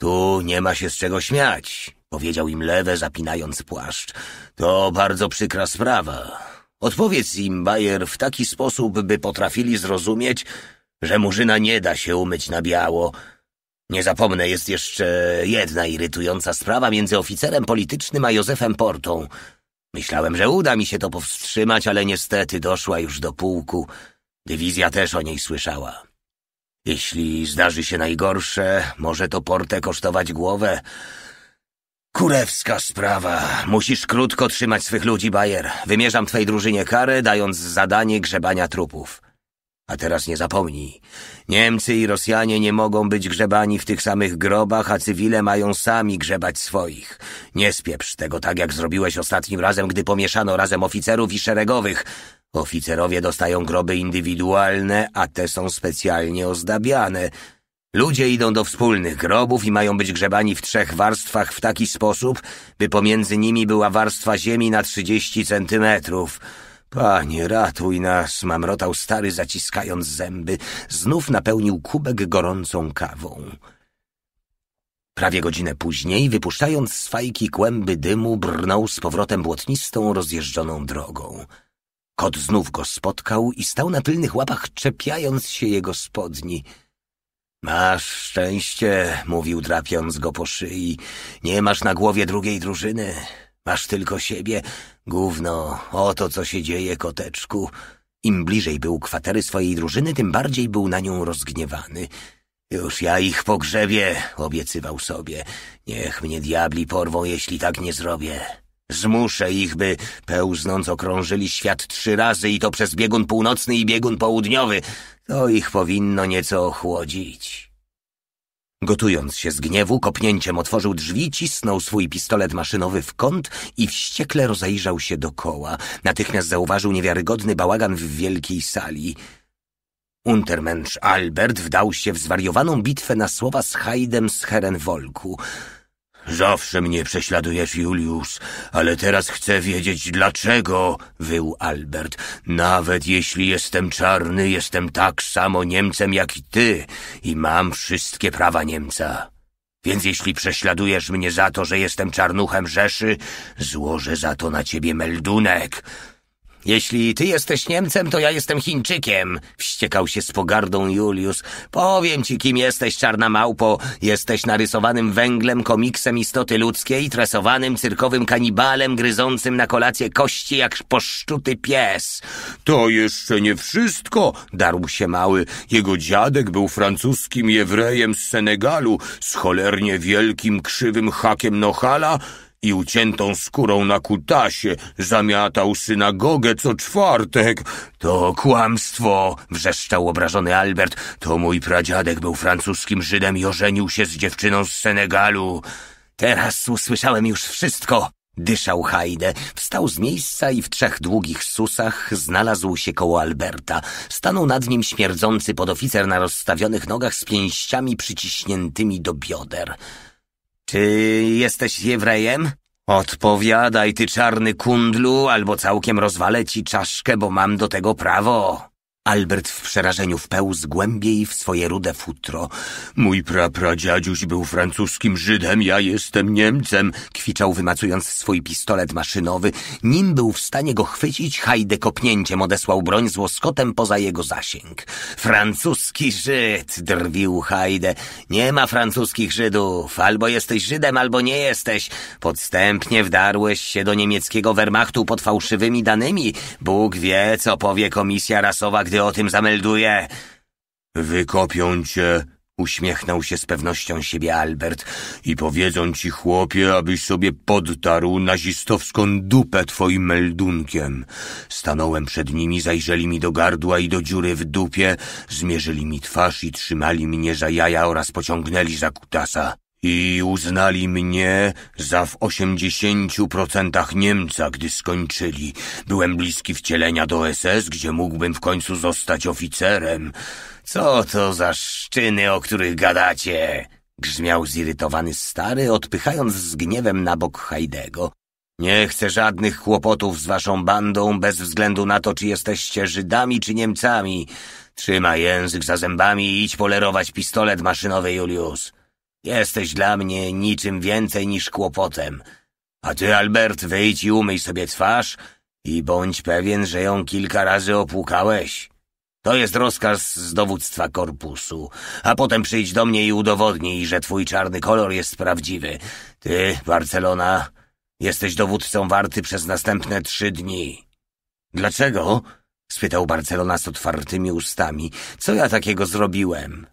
Tu nie ma się z czego śmiać. Powiedział im lewe, zapinając płaszcz. To bardzo przykra sprawa. Odpowiedz im, Bayer, w taki sposób, by potrafili zrozumieć, że murzyna nie da się umyć na biało. Nie zapomnę, jest jeszcze jedna irytująca sprawa między oficerem politycznym a Józefem Portą. Myślałem, że uda mi się to powstrzymać, ale niestety doszła już do pułku. Dywizja też o niej słyszała. Jeśli zdarzy się najgorsze, może to Portę kosztować głowę. Kurewska sprawa. Musisz krótko trzymać swych ludzi, Bayer. Wymierzam twej drużynie karę, dając zadanie grzebania trupów. A teraz nie zapomnij. Niemcy i Rosjanie nie mogą być grzebani w tych samych grobach, a cywile mają sami grzebać swoich. Nie spieprz tego tak, jak zrobiłeś ostatnim razem, gdy pomieszano razem oficerów i szeregowych. Oficerowie dostają groby indywidualne, a te są specjalnie ozdabiane – Ludzie idą do wspólnych grobów i mają być grzebani w trzech warstwach w taki sposób, by pomiędzy nimi była warstwa ziemi na trzydzieści centymetrów. Panie, ratuj nas, mamrotał stary, zaciskając zęby. Znów napełnił kubek gorącą kawą. Prawie godzinę później, wypuszczając z fajki kłęby dymu, brnął z powrotem błotnistą, rozjeżdżoną drogą. Kot znów go spotkał i stał na tylnych łapach, czepiając się jego spodni. Masz szczęście, mówił drapiąc go po szyi. Nie masz na głowie drugiej drużyny. Masz tylko siebie. Gówno, oto co się dzieje, koteczku. Im bliżej był kwatery swojej drużyny, tym bardziej był na nią rozgniewany. Już ja ich pogrzebie, obiecywał sobie. Niech mnie diabli porwą, jeśli tak nie zrobię. Zmuszę ich, by pełznąc okrążyli świat trzy razy i to przez biegun północny i biegun południowy. To ich powinno nieco ochłodzić. Gotując się z gniewu, kopnięciem otworzył drzwi, cisnął swój pistolet maszynowy w kąt i wściekle rozejrzał się dokoła. Natychmiast zauważył niewiarygodny bałagan w wielkiej sali. Untermensch Albert wdał się w zwariowaną bitwę na słowa z Hajdem z Herenwolku. Zawsze mnie prześladujesz, Julius, ale teraz chcę wiedzieć dlaczego, wył Albert. Nawet jeśli jestem czarny, jestem tak samo Niemcem jak i ty i mam wszystkie prawa Niemca. Więc jeśli prześladujesz mnie za to, że jestem czarnuchem Rzeszy, złożę za to na ciebie meldunek. Jeśli ty jesteś Niemcem, to ja jestem Chińczykiem, wściekał się z pogardą Julius. Powiem ci, kim jesteś, czarna małpo. Jesteś narysowanym węglem, komiksem istoty ludzkiej, tresowanym cyrkowym kanibalem, gryzącym na kolację kości jak poszczuty pies. To jeszcze nie wszystko, darł się mały. Jego dziadek był francuskim Jewrejem z Senegalu, z cholernie wielkim, krzywym hakiem Nohala, i uciętą skórą na kutasie zamiatał synagogę co czwartek. To kłamstwo, wrzeszczał obrażony Albert. To mój pradziadek był francuskim Żydem i ożenił się z dziewczyną z Senegalu. Teraz usłyszałem już wszystko, dyszał Hajde. Wstał z miejsca i w trzech długich susach znalazł się koło Alberta. Stanął nad nim śmierdzący podoficer na rozstawionych nogach z pięściami przyciśniętymi do bioder. Czy jesteś Jewrejem? Odpowiadaj, ty czarny kundlu, albo całkiem rozwalę ci czaszkę, bo mam do tego prawo. Albert w przerażeniu wpełzł głębiej w swoje rude futro. Mój prapradziadziuś był francuskim Żydem, ja jestem Niemcem, kwiczał wymacując swój pistolet maszynowy. Nim był w stanie go chwycić, hajdę kopnięciem odesłał broń z łoskotem poza jego zasięg. Francuski Żyd, drwił hajdę. Nie ma francuskich Żydów. Albo jesteś Żydem, albo nie jesteś. Podstępnie wdarłeś się do niemieckiego Wehrmachtu pod fałszywymi danymi. Bóg wie, co powie komisja rasowa, gdy gdy o tym zamelduję. Wykopią cię, uśmiechnął się z pewnością siebie Albert, i powiedzą ci, chłopie, abyś sobie podtarł nazistowską dupę twoim meldunkiem. Stanąłem przed nimi, zajrzeli mi do gardła i do dziury w dupie, zmierzyli mi twarz i trzymali mnie za jaja oraz pociągnęli za kutasa i uznali mnie za w osiemdziesięciu procentach Niemca, gdy skończyli. Byłem bliski wcielenia do SS, gdzie mógłbym w końcu zostać oficerem. Co to za szczyny, o których gadacie? Grzmiał zirytowany stary, odpychając z gniewem na bok Hajdego. Nie chcę żadnych kłopotów z waszą bandą, bez względu na to, czy jesteście Żydami czy Niemcami. Trzymaj język za zębami i idź polerować pistolet maszynowy, Julius. Jesteś dla mnie niczym więcej niż kłopotem. A ty, Albert, wyjdź i umyj sobie twarz i bądź pewien, że ją kilka razy opłukałeś. To jest rozkaz z dowództwa korpusu. A potem przyjdź do mnie i udowodnij, że twój czarny kolor jest prawdziwy. Ty, Barcelona, jesteś dowódcą warty przez następne trzy dni. Dlaczego? spytał Barcelona z otwartymi ustami. Co ja takiego zrobiłem?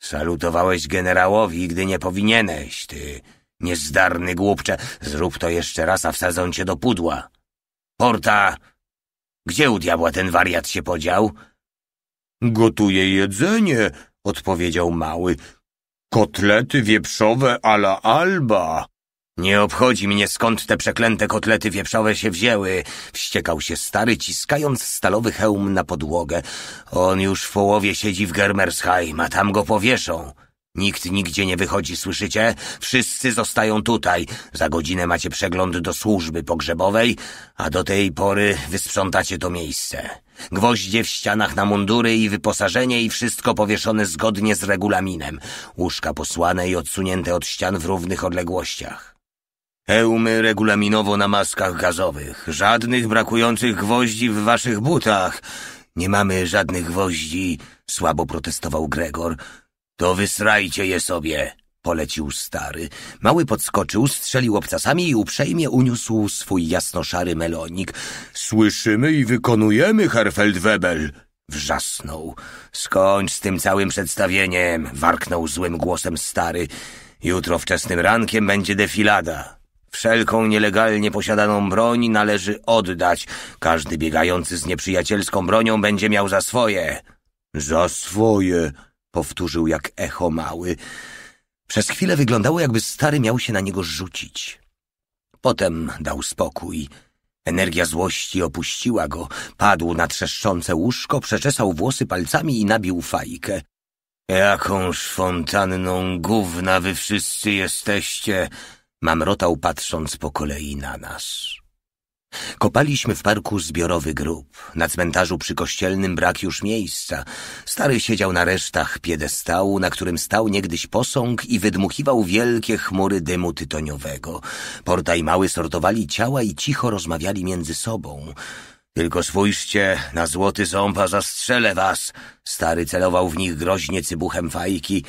Salutowałeś generałowi, gdy nie powinieneś, ty niezdarny głupcze. Zrób to jeszcze raz, a wsadzą cię do pudła. Porta! Gdzie u diabła ten wariat się podział? Gotuje jedzenie, odpowiedział mały. Kotlety wieprzowe a la alba. Nie obchodzi mnie, skąd te przeklęte kotlety wieprzowe się wzięły, wściekał się stary, ciskając stalowy hełm na podłogę. On już w połowie siedzi w Germersheim, a tam go powieszą. Nikt nigdzie nie wychodzi, słyszycie? Wszyscy zostają tutaj. Za godzinę macie przegląd do służby pogrzebowej, a do tej pory wysprzątacie to miejsce. Gwoździe w ścianach na mundury i wyposażenie i wszystko powieszone zgodnie z regulaminem. Łóżka posłane i odsunięte od ścian w równych odległościach. Hełmy regulaminowo na maskach gazowych, żadnych brakujących gwoździ w waszych butach. Nie mamy żadnych gwoździ, słabo protestował Gregor. To wysrajcie je sobie, polecił stary. Mały podskoczył, strzelił obcasami i uprzejmie uniósł swój jasnoszary melonik. Słyszymy i wykonujemy, Webel. wrzasnął. Skończ z tym całym przedstawieniem, warknął złym głosem stary. Jutro wczesnym rankiem będzie defilada. Wszelką nielegalnie posiadaną broń należy oddać. Każdy biegający z nieprzyjacielską bronią będzie miał za swoje. Za swoje, powtórzył jak echo mały. Przez chwilę wyglądało, jakby stary miał się na niego rzucić. Potem dał spokój. Energia złości opuściła go, padł na trzeszczące łóżko, przeczesał włosy palcami i nabił fajkę. Jakąż fontanną gówna wy wszyscy jesteście! Mamrotał patrząc po kolei na nas. Kopaliśmy w parku zbiorowy grób. Na cmentarzu przykościelnym brak już miejsca. Stary siedział na resztach piedestału, na którym stał niegdyś posąg i wydmuchiwał wielkie chmury dymu tytoniowego. Porta i mały sortowali ciała i cicho rozmawiali między sobą. Tylko spójrzcie na złoty ząb, a zastrzelę was! Stary celował w nich groźnie cybuchem fajki.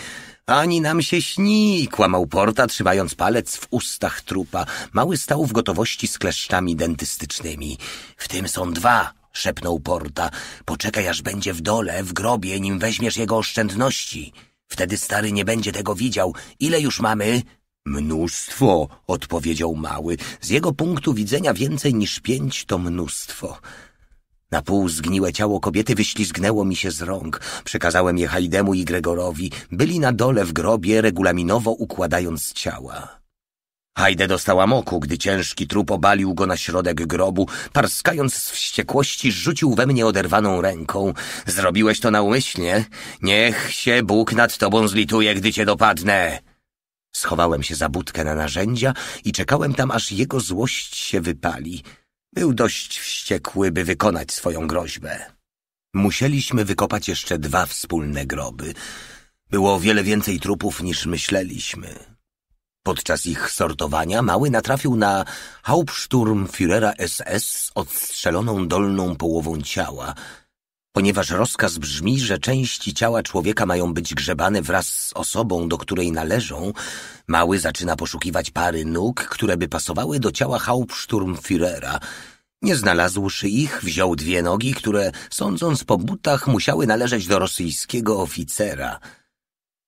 Ani nam się śni, kłamał Porta, trzymając palec w ustach trupa. Mały stał w gotowości z kleszczami dentystycznymi. W tym są dwa, szepnął Porta. Poczekaj, aż będzie w dole, w grobie, nim weźmiesz jego oszczędności. Wtedy stary nie będzie tego widział. Ile już mamy? Mnóstwo, odpowiedział mały. Z jego punktu widzenia więcej niż pięć to mnóstwo. Na pół zgniłe ciało kobiety wyślizgnęło mi się z rąk. Przekazałem je Hajdemu i Gregorowi. Byli na dole w grobie, regulaminowo układając ciała. Hajde dostała moku, gdy ciężki trup obalił go na środek grobu. Parskając z wściekłości, rzucił we mnie oderwaną ręką. Zrobiłeś to naumyślnie? Niech się Bóg nad tobą zlituje, gdy cię dopadnę! Schowałem się za budkę na narzędzia i czekałem tam, aż jego złość się wypali. Był dość wściekły, by wykonać swoją groźbę. Musieliśmy wykopać jeszcze dwa wspólne groby. Było o wiele więcej trupów niż myśleliśmy. Podczas ich sortowania mały natrafił na Hauptsturm Führera SS z odstrzeloną dolną połową ciała – ponieważ rozkaz brzmi, że części ciała człowieka mają być grzebane wraz z osobą, do której należą, mały zaczyna poszukiwać pary nóg, które by pasowały do ciała Hauptsturmführera. Nie znalazłszy ich, wziął dwie nogi, które, sądząc po butach, musiały należeć do rosyjskiego oficera.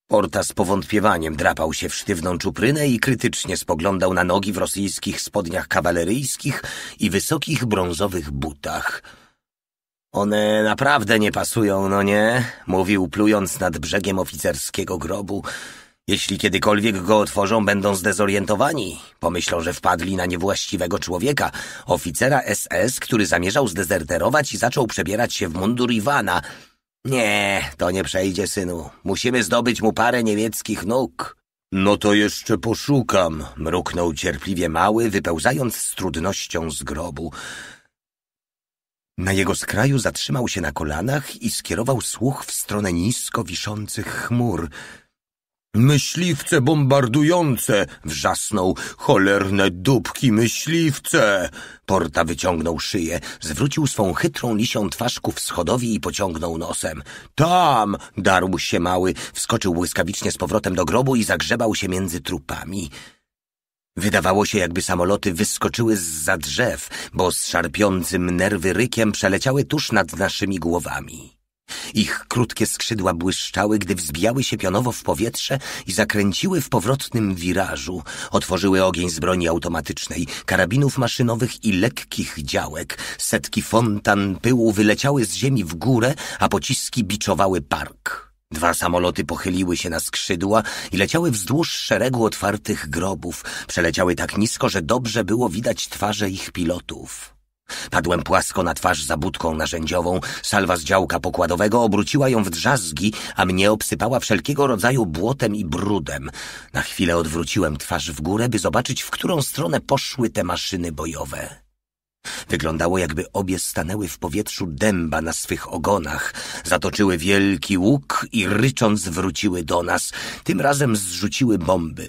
Porta z powątpiewaniem drapał się w sztywną czuprynę i krytycznie spoglądał na nogi w rosyjskich spodniach kawaleryjskich i wysokich brązowych butach – one naprawdę nie pasują, no nie? Mówił, plując nad brzegiem oficerskiego grobu. Jeśli kiedykolwiek go otworzą, będą zdezorientowani. Pomyślą, że wpadli na niewłaściwego człowieka, oficera SS, który zamierzał zdezerterować i zaczął przebierać się w mundur Iwana. Nie, to nie przejdzie, synu. Musimy zdobyć mu parę niemieckich nóg. No to jeszcze poszukam, mruknął cierpliwie mały, wypełzając z trudnością z grobu. Na jego skraju zatrzymał się na kolanach i skierował słuch w stronę nisko wiszących chmur. Myśliwce bombardujące! wrzasnął. Cholerne dupki myśliwce! Porta wyciągnął szyję, zwrócił swą chytrą lisią twarz ku wschodowi i pociągnął nosem. Tam! darł się mały, wskoczył błyskawicznie z powrotem do grobu i zagrzebał się między trupami. Wydawało się, jakby samoloty wyskoczyły z drzew, bo z szarpiącym nerwy rykiem przeleciały tuż nad naszymi głowami. Ich krótkie skrzydła błyszczały, gdy wzbijały się pionowo w powietrze i zakręciły w powrotnym wirażu. Otworzyły ogień z broni automatycznej, karabinów maszynowych i lekkich działek. Setki fontan pyłu wyleciały z ziemi w górę, a pociski biczowały park. Dwa samoloty pochyliły się na skrzydła i leciały wzdłuż szeregu otwartych grobów. Przeleciały tak nisko, że dobrze było widać twarze ich pilotów. Padłem płasko na twarz za budką narzędziową. Salwa z działka pokładowego obróciła ją w drzazgi, a mnie obsypała wszelkiego rodzaju błotem i brudem. Na chwilę odwróciłem twarz w górę, by zobaczyć, w którą stronę poszły te maszyny bojowe. Wyglądało, jakby obie stanęły w powietrzu dęba na swych ogonach, zatoczyły wielki łuk i rycząc wróciły do nas. Tym razem zrzuciły bomby.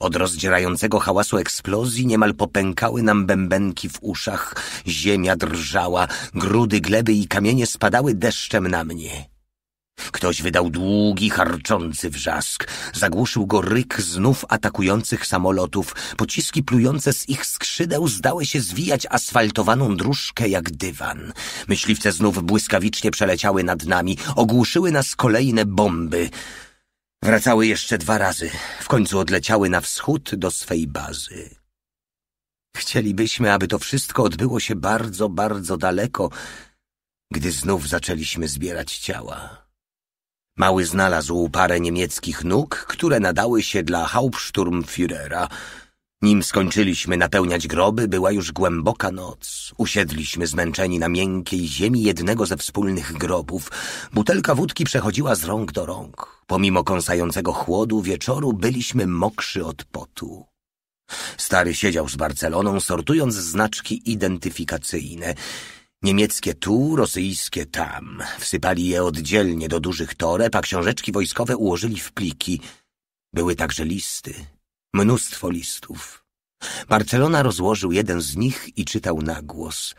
Od rozdzierającego hałasu eksplozji niemal popękały nam bębenki w uszach, ziemia drżała, grudy gleby i kamienie spadały deszczem na mnie. Ktoś wydał długi, harczący wrzask. Zagłuszył go ryk znów atakujących samolotów. Pociski plujące z ich skrzydeł zdały się zwijać asfaltowaną dróżkę jak dywan. Myśliwce znów błyskawicznie przeleciały nad nami. Ogłuszyły nas kolejne bomby. Wracały jeszcze dwa razy. W końcu odleciały na wschód do swej bazy. Chcielibyśmy, aby to wszystko odbyło się bardzo, bardzo daleko, gdy znów zaczęliśmy zbierać ciała. Mały znalazł parę niemieckich nóg, które nadały się dla Hauptsturmführera. Nim skończyliśmy napełniać groby, była już głęboka noc. Usiedliśmy zmęczeni na miękkiej ziemi jednego ze wspólnych grobów. Butelka wódki przechodziła z rąk do rąk. Pomimo kąsającego chłodu wieczoru byliśmy mokrzy od potu. Stary siedział z Barceloną, sortując znaczki identyfikacyjne – Niemieckie tu, rosyjskie tam. Wsypali je oddzielnie do dużych toreb, a książeczki wojskowe ułożyli w pliki. Były także listy. Mnóstwo listów. Barcelona rozłożył jeden z nich i czytał na głos.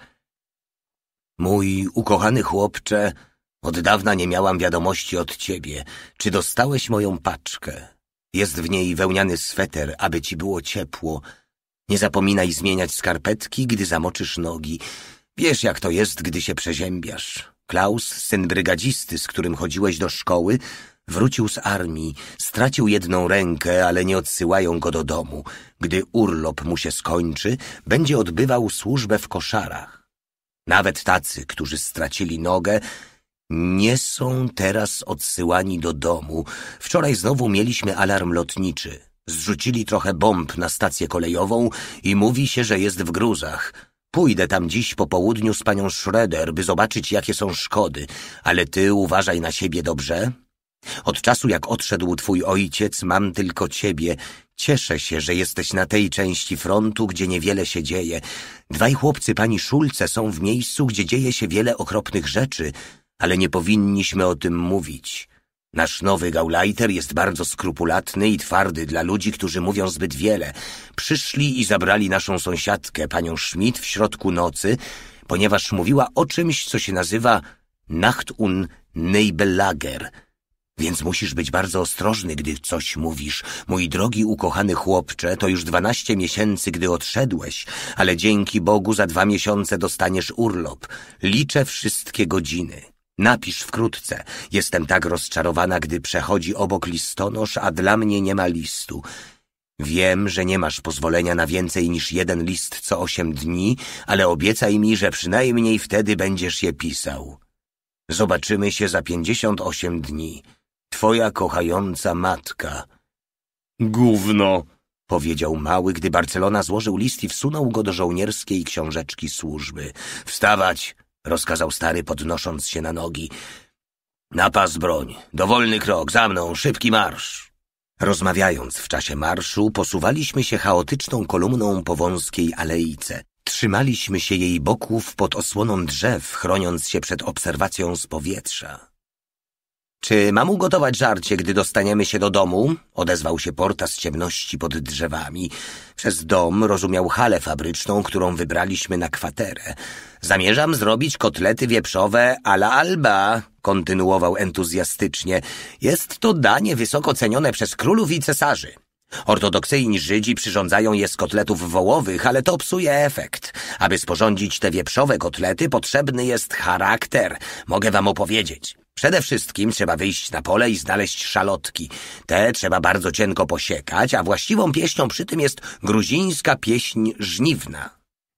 Mój ukochany chłopcze, od dawna nie miałam wiadomości od ciebie. Czy dostałeś moją paczkę? Jest w niej wełniany sweter, aby ci było ciepło. Nie zapominaj zmieniać skarpetki, gdy zamoczysz nogi. Wiesz, jak to jest, gdy się przeziębiasz. Klaus, syn brygadzisty, z którym chodziłeś do szkoły, wrócił z armii, stracił jedną rękę, ale nie odsyłają go do domu. Gdy urlop mu się skończy, będzie odbywał służbę w koszarach. Nawet tacy, którzy stracili nogę, nie są teraz odsyłani do domu. Wczoraj znowu mieliśmy alarm lotniczy. Zrzucili trochę bomb na stację kolejową i mówi się, że jest w gruzach. Pójdę tam dziś po południu z panią Schroeder, by zobaczyć, jakie są szkody, ale ty uważaj na siebie dobrze. Od czasu, jak odszedł twój ojciec, mam tylko ciebie. Cieszę się, że jesteś na tej części frontu, gdzie niewiele się dzieje. Dwaj chłopcy pani Szulce są w miejscu, gdzie dzieje się wiele okropnych rzeczy, ale nie powinniśmy o tym mówić. Nasz nowy gaulajter jest bardzo skrupulatny i twardy dla ludzi, którzy mówią zbyt wiele. Przyszli i zabrali naszą sąsiadkę, panią Schmidt, w środku nocy, ponieważ mówiła o czymś, co się nazywa Nacht un Neibelager. Więc musisz być bardzo ostrożny, gdy coś mówisz. Mój drogi ukochany chłopcze, to już dwanaście miesięcy, gdy odszedłeś, ale dzięki Bogu za dwa miesiące dostaniesz urlop. Liczę wszystkie godziny. Napisz wkrótce. Jestem tak rozczarowana, gdy przechodzi obok listonosz, a dla mnie nie ma listu. Wiem, że nie masz pozwolenia na więcej niż jeden list co osiem dni, ale obiecaj mi, że przynajmniej wtedy będziesz je pisał. Zobaczymy się za pięćdziesiąt osiem dni. Twoja kochająca matka. Gówno, powiedział mały, gdy Barcelona złożył list i wsunął go do żołnierskiej książeczki służby. Wstawać, rozkazał stary, podnosząc się na nogi. Napas broń, dowolny krok, za mną, szybki marsz. Rozmawiając w czasie marszu, posuwaliśmy się chaotyczną kolumną po wąskiej alejce. Trzymaliśmy się jej boków pod osłoną drzew, chroniąc się przed obserwacją z powietrza. Czy mam ugotować żarcie, gdy dostaniemy się do domu? Odezwał się porta z ciemności pod drzewami. Przez dom rozumiał halę fabryczną, którą wybraliśmy na kwaterę. Zamierzam zrobić kotlety wieprzowe la alba, kontynuował entuzjastycznie. Jest to danie wysoko cenione przez królów i cesarzy. Ortodoksyjni Żydzi przyrządzają je z kotletów wołowych, ale to psuje efekt. Aby sporządzić te wieprzowe kotlety, potrzebny jest charakter. Mogę wam opowiedzieć. Przede wszystkim trzeba wyjść na pole i znaleźć szalotki. Te trzeba bardzo cienko posiekać, a właściwą pieśnią przy tym jest gruzińska pieśń żniwna.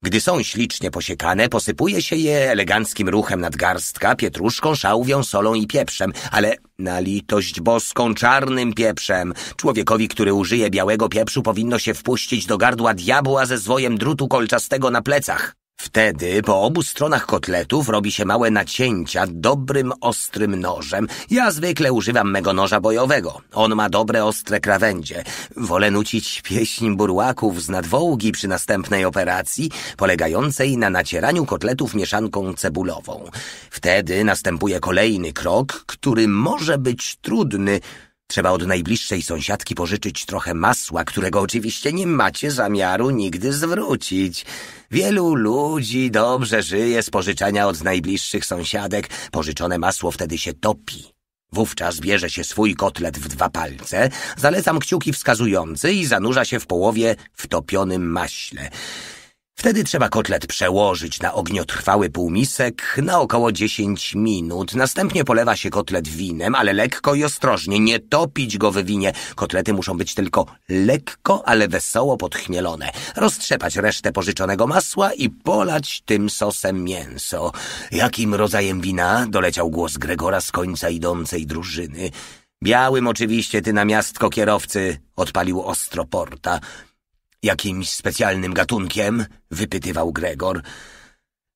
Gdy są ślicznie posiekane, posypuje się je eleganckim ruchem nadgarstka, pietruszką, szałwią, solą i pieprzem, ale na litość boską czarnym pieprzem. Człowiekowi, który użyje białego pieprzu, powinno się wpuścić do gardła diabła ze zwojem drutu kolczastego na plecach. Wtedy po obu stronach kotletów robi się małe nacięcia dobrym, ostrym nożem. Ja zwykle używam mego noża bojowego. On ma dobre, ostre krawędzie. Wolę nucić pieśń burłaków z nadwołgi przy następnej operacji, polegającej na nacieraniu kotletów mieszanką cebulową. Wtedy następuje kolejny krok, który może być trudny, Trzeba od najbliższej sąsiadki pożyczyć trochę masła, którego oczywiście nie macie zamiaru nigdy zwrócić. Wielu ludzi dobrze żyje z pożyczenia od najbliższych sąsiadek. Pożyczone masło wtedy się topi. Wówczas bierze się swój kotlet w dwa palce, zalecam kciuki wskazujący i zanurza się w połowie w topionym maśle. Wtedy trzeba kotlet przełożyć na ogniotrwały półmisek na około 10 minut. Następnie polewa się kotlet winem, ale lekko i ostrożnie, nie topić go w winie. Kotlety muszą być tylko lekko, ale wesoło podchmielone. Roztrzepać resztę pożyczonego masła i polać tym sosem mięso. Jakim rodzajem wina? Doleciał głos Gregora z końca idącej drużyny. Białym oczywiście, ty na miastko kierowcy, odpalił ostro porta. Jakimś specjalnym gatunkiem? wypytywał Gregor.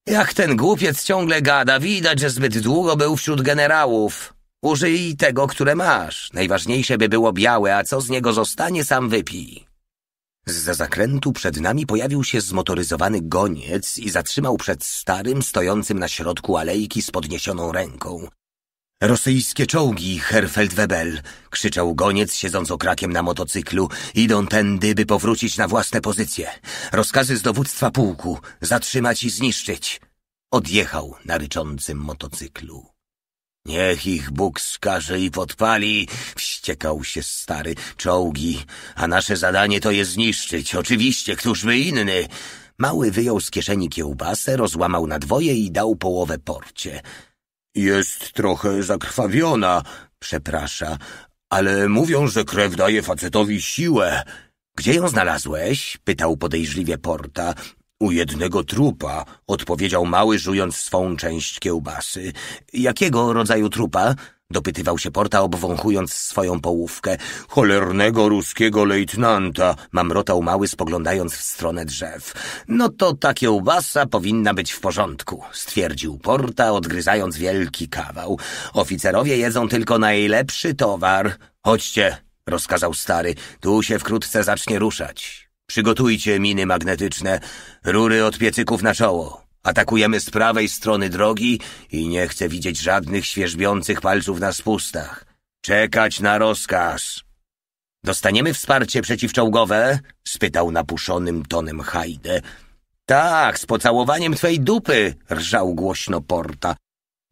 Jak ten głupiec ciągle gada, widać, że zbyt długo był wśród generałów. Użyj tego, które masz. Najważniejsze by było białe, a co z niego zostanie, sam wypij. za zakrętu przed nami pojawił się zmotoryzowany goniec i zatrzymał przed starym, stojącym na środku alejki z podniesioną ręką. Rosyjskie czołgi, Herfeld Webel, krzyczał goniec siedząc okrakiem na motocyklu. Idą tędy, by powrócić na własne pozycje. Rozkazy z dowództwa pułku. Zatrzymać i zniszczyć. Odjechał na ryczącym motocyklu. Niech ich Bóg skaże i podpali, wściekał się stary czołgi, a nasze zadanie to je zniszczyć. Oczywiście, któż by inny? Mały wyjął z kieszeni kiełbasę, rozłamał na dwoje i dał połowę porcie. Jest trochę zakrwawiona, przeprasza, ale mówią, że krew daje facetowi siłę. Gdzie ją znalazłeś? pytał podejrzliwie Porta. U jednego trupa, odpowiedział mały, żując swą część kiełbasy. Jakiego rodzaju trupa? Dopytywał się Porta, obwąchując swoją połówkę. Cholernego ruskiego lejtnanta, mamrotał mały, spoglądając w stronę drzew. No to ta kiełbasa powinna być w porządku, stwierdził Porta, odgryzając wielki kawał. Oficerowie jedzą tylko najlepszy towar. Chodźcie, rozkazał stary, tu się wkrótce zacznie ruszać. Przygotujcie miny magnetyczne, rury od piecyków na czoło. Atakujemy z prawej strony drogi i nie chcę widzieć żadnych świeżbiących palców na spustach. Czekać na rozkaz. Dostaniemy wsparcie przeciwczołgowe? spytał napuszonym tonem Hajdę. Tak, z pocałowaniem twej dupy, rżał głośno Porta.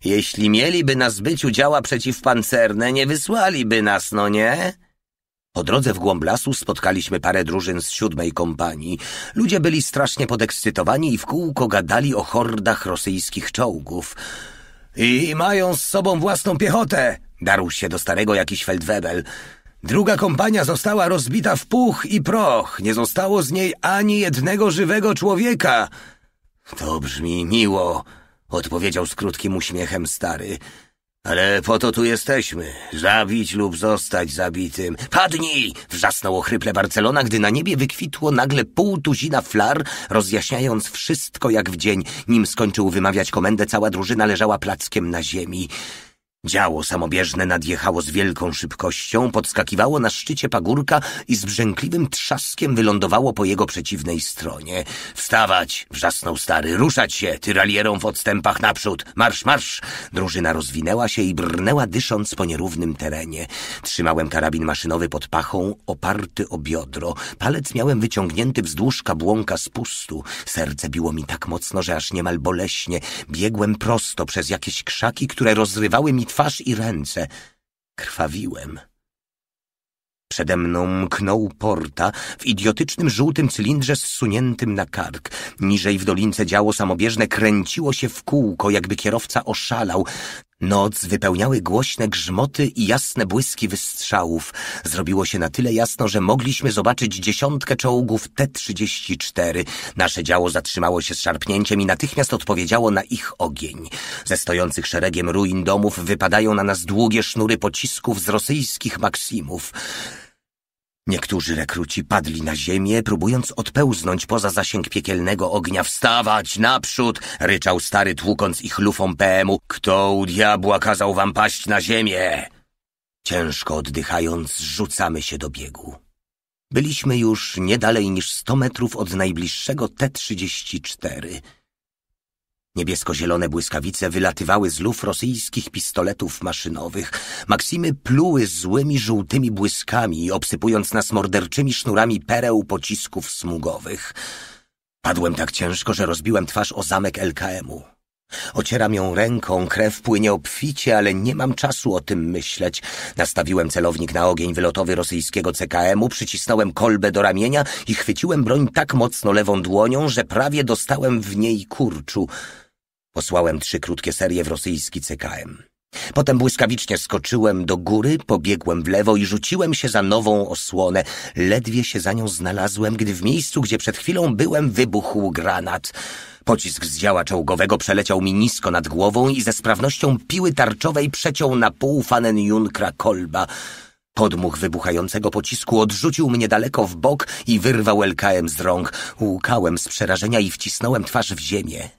Jeśli mieliby nas być udziała przeciwpancerne, nie wysłaliby nas, no nie? Po drodze w głąb lasu spotkaliśmy parę drużyn z siódmej kompanii. Ludzie byli strasznie podekscytowani i w kółko gadali o hordach rosyjskich czołgów. I mają z sobą własną piechotę, darł się do starego jakiś feldwebel. Druga kompania została rozbita w puch i proch. Nie zostało z niej ani jednego żywego człowieka. To brzmi miło, odpowiedział z krótkim uśmiechem stary. Ale po to tu jesteśmy. Zabić lub zostać zabitym. Padnij! Wrzasnął ochryple Barcelona, gdy na niebie wykwitło nagle pół tuzina flar, rozjaśniając wszystko jak w dzień. Nim skończył wymawiać komendę, cała drużyna leżała plackiem na ziemi. Działo samobieżne nadjechało z wielką szybkością, podskakiwało na szczycie pagórka i z brzękliwym trzaskiem wylądowało po jego przeciwnej stronie. Wstawać! wrzasnął stary. Ruszać się! Tyralierą w odstępach naprzód! Marsz, marsz! Drużyna rozwinęła się i brnęła dysząc po nierównym terenie. Trzymałem karabin maszynowy pod pachą, oparty o biodro. Palec miałem wyciągnięty wzdłuż kabłonka spustu. Serce biło mi tak mocno, że aż niemal boleśnie. Biegłem prosto przez jakieś krzaki, które rozrywały mi twarz i ręce. Krwawiłem. Przede mną mknął porta w idiotycznym żółtym cylindrze zsuniętym na kark. Niżej w dolince działo samobieżne kręciło się w kółko, jakby kierowca oszalał. Noc wypełniały głośne grzmoty i jasne błyski wystrzałów. Zrobiło się na tyle jasno, że mogliśmy zobaczyć dziesiątkę czołgów T-34. Nasze działo zatrzymało się z szarpnięciem i natychmiast odpowiedziało na ich ogień. Ze stojących szeregiem ruin domów wypadają na nas długie sznury pocisków z rosyjskich maksimów. Niektórzy rekruci padli na ziemię, próbując odpełznąć poza zasięg piekielnego ognia. Wstawać naprzód! ryczał stary, tłukąc ich lufą PM-u. Kto u diabła kazał wam paść na ziemię? Ciężko oddychając, rzucamy się do biegu. Byliśmy już nie dalej niż sto metrów od najbliższego T-34. Niebiesko-zielone błyskawice wylatywały z luf rosyjskich pistoletów maszynowych. Maksimy pluły złymi żółtymi błyskami, obsypując nas morderczymi sznurami pereł pocisków smugowych. Padłem tak ciężko, że rozbiłem twarz o zamek LKM-u. Ocieram ją ręką, krew płynie obficie, ale nie mam czasu o tym myśleć. Nastawiłem celownik na ogień wylotowy rosyjskiego CKM-u, przycisnąłem kolbę do ramienia i chwyciłem broń tak mocno lewą dłonią, że prawie dostałem w niej kurczu. Posłałem trzy krótkie serie w rosyjski CKM. Potem błyskawicznie skoczyłem do góry, pobiegłem w lewo i rzuciłem się za nową osłonę. Ledwie się za nią znalazłem, gdy w miejscu, gdzie przed chwilą byłem, wybuchł granat. Pocisk z działa czołgowego przeleciał mi nisko nad głową i ze sprawnością piły tarczowej przeciął na pół fanen Junkra Kolba. Podmuch wybuchającego pocisku odrzucił mnie daleko w bok i wyrwał LKM z rąk. Łukałem z przerażenia i wcisnąłem twarz w ziemię.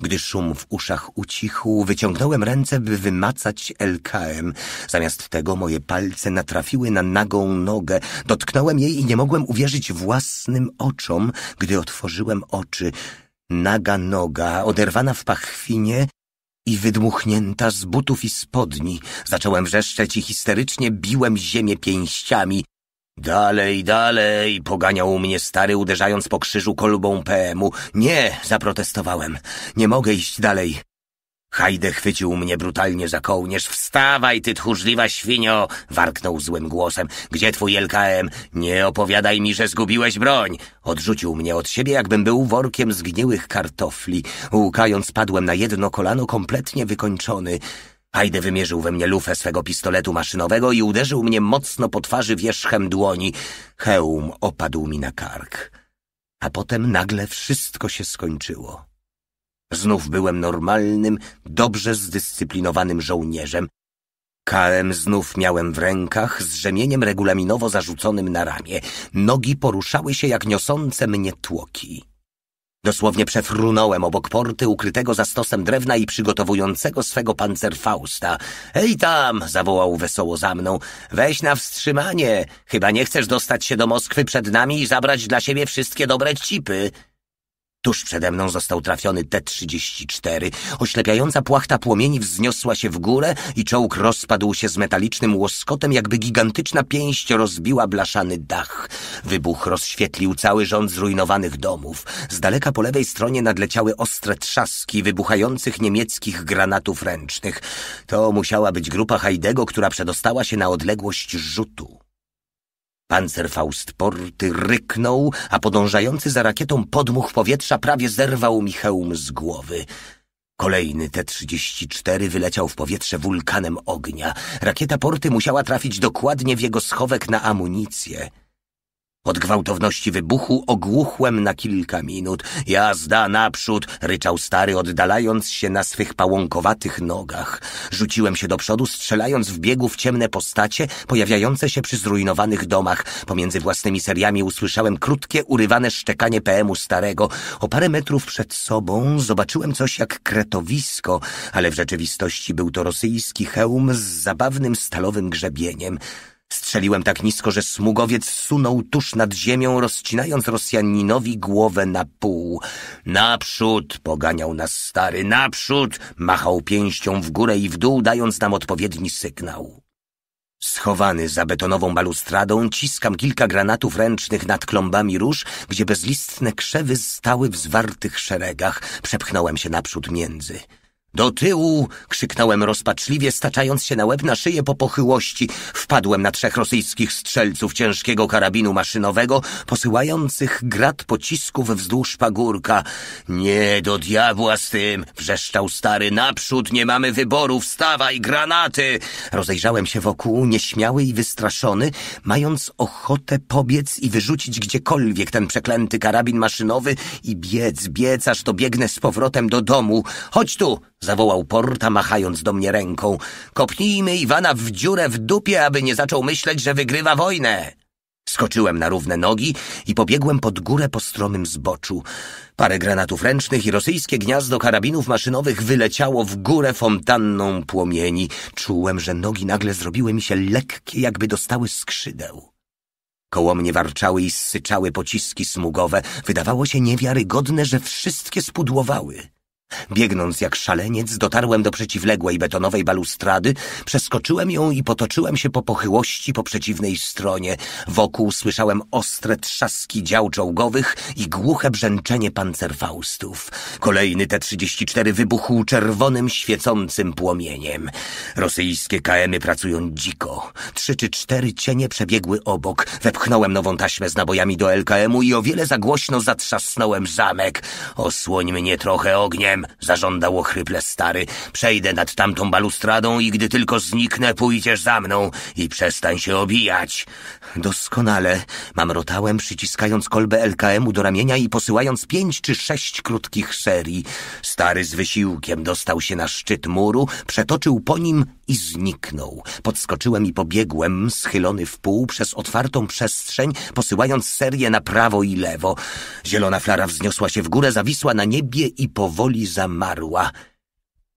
Gdy szum w uszach ucichł, wyciągnąłem ręce, by wymacać LKM. Zamiast tego moje palce natrafiły na nagą nogę. Dotknąłem jej i nie mogłem uwierzyć własnym oczom, gdy otworzyłem oczy. Naga noga, oderwana w pachwinie i wydmuchnięta z butów i spodni. Zacząłem wrzeszczeć i histerycznie biłem ziemię pięściami. Dalej, dalej, poganiał mnie stary, uderzając po krzyżu kolbą PM-u. Nie, zaprotestowałem. Nie mogę iść dalej. Hajde chwycił mnie brutalnie za kołnierz. Wstawaj, ty tchórzliwa świnio! Warknął złym głosem. Gdzie twój LKM? Nie opowiadaj mi, że zgubiłeś broń! Odrzucił mnie od siebie, jakbym był workiem zgniłych kartofli. Łukając, padłem na jedno kolano, kompletnie wykończony. Hajde wymierzył we mnie lufę swego pistoletu maszynowego i uderzył mnie mocno po twarzy wierzchem dłoni. Hełm opadł mi na kark. A potem nagle wszystko się skończyło. Znów byłem normalnym, dobrze zdyscyplinowanym żołnierzem. KM znów miałem w rękach z rzemieniem regulaminowo zarzuconym na ramię. Nogi poruszały się jak niosące mnie tłoki. Dosłownie przefrunąłem obok porty ukrytego za stosem drewna i przygotowującego swego pancerfausta. Ej tam! zawołał wesoło za mną. Weź na wstrzymanie! Chyba nie chcesz dostać się do Moskwy przed nami i zabrać dla siebie wszystkie dobre cipy. Tuż przede mną został trafiony T-34. Oślepiająca płachta płomieni wzniosła się w górę i czołg rozpadł się z metalicznym łoskotem, jakby gigantyczna pięść rozbiła blaszany dach. Wybuch rozświetlił cały rząd zrujnowanych domów. Z daleka po lewej stronie nadleciały ostre trzaski wybuchających niemieckich granatów ręcznych. To musiała być grupa Hajdego, która przedostała się na odległość rzutu. Pancerfaust Porty ryknął, a podążający za rakietą podmuch powietrza prawie zerwał mi hełm z głowy. Kolejny T-34 wyleciał w powietrze wulkanem ognia. Rakieta Porty musiała trafić dokładnie w jego schowek na amunicję. Od gwałtowności wybuchu ogłuchłem na kilka minut. Jazda naprzód, ryczał stary, oddalając się na swych pałąkowatych nogach. Rzuciłem się do przodu, strzelając w biegu w ciemne postacie, pojawiające się przy zrujnowanych domach. Pomiędzy własnymi seriami usłyszałem krótkie, urywane szczekanie PM-u starego. O parę metrów przed sobą zobaczyłem coś jak kretowisko, ale w rzeczywistości był to rosyjski hełm z zabawnym stalowym grzebieniem. Strzeliłem tak nisko, że smugowiec sunął tuż nad ziemią, rozcinając Rosjaninowi głowę na pół. Naprzód! poganiał nas stary, naprzód! machał pięścią w górę i w dół, dając nam odpowiedni sygnał. Schowany za betonową balustradą ciskam kilka granatów ręcznych nad klombami róż, gdzie bezlistne krzewy stały w zwartych szeregach. Przepchnąłem się naprzód między. Do tyłu! krzyknąłem rozpaczliwie, staczając się na łeb na szyję po pochyłości. Wpadłem na trzech rosyjskich strzelców ciężkiego karabinu maszynowego, posyłających grad pocisków wzdłuż pagórka. Nie do diabła z tym! wrzeszczał stary. Naprzód nie mamy wyboru, wstawaj, granaty! Rozejrzałem się wokół, nieśmiały i wystraszony, mając ochotę pobiec i wyrzucić gdziekolwiek ten przeklęty karabin maszynowy i biec, biec, aż dobiegnę z powrotem do domu. Chodź tu! zawołał Porta, machając do mnie ręką. Kopnijmy Iwana w dziurę w dupie, aby nie zaczął myśleć, że wygrywa wojnę. Skoczyłem na równe nogi i pobiegłem pod górę po stromym zboczu. Parę granatów ręcznych i rosyjskie gniazdo karabinów maszynowych wyleciało w górę fontanną płomieni. Czułem, że nogi nagle zrobiły mi się lekkie, jakby dostały skrzydeł. Koło mnie warczały i syczały pociski smugowe. Wydawało się niewiarygodne, że wszystkie spudłowały. Biegnąc jak szaleniec, dotarłem do przeciwległej betonowej balustrady, przeskoczyłem ją i potoczyłem się po pochyłości po przeciwnej stronie. Wokół słyszałem ostre trzaski dział czołgowych i głuche brzęczenie pancerfaustów. Kolejny T-34 wybuchł czerwonym, świecącym płomieniem. Rosyjskie KM-y pracują dziko. Trzy czy cztery cienie przebiegły obok. Wepchnąłem nową taśmę z nabojami do LKM-u i o wiele za głośno zatrzasnąłem zamek. Osłoń mnie trochę ogniem. Owszem, zażądał ochryple stary, przejdę nad tamtą balustradą i gdy tylko zniknę, pójdziesz za mną i przestań się obijać. Doskonale. Mamrotałem, przyciskając kolbę LKM-u do ramienia i posyłając pięć czy sześć krótkich serii. Stary z wysiłkiem dostał się na szczyt muru, przetoczył po nim i zniknął. Podskoczyłem i pobiegłem, schylony w pół, przez otwartą przestrzeń, posyłając serię na prawo i lewo. Zielona flara wzniosła się w górę, zawisła na niebie i powoli zamarła.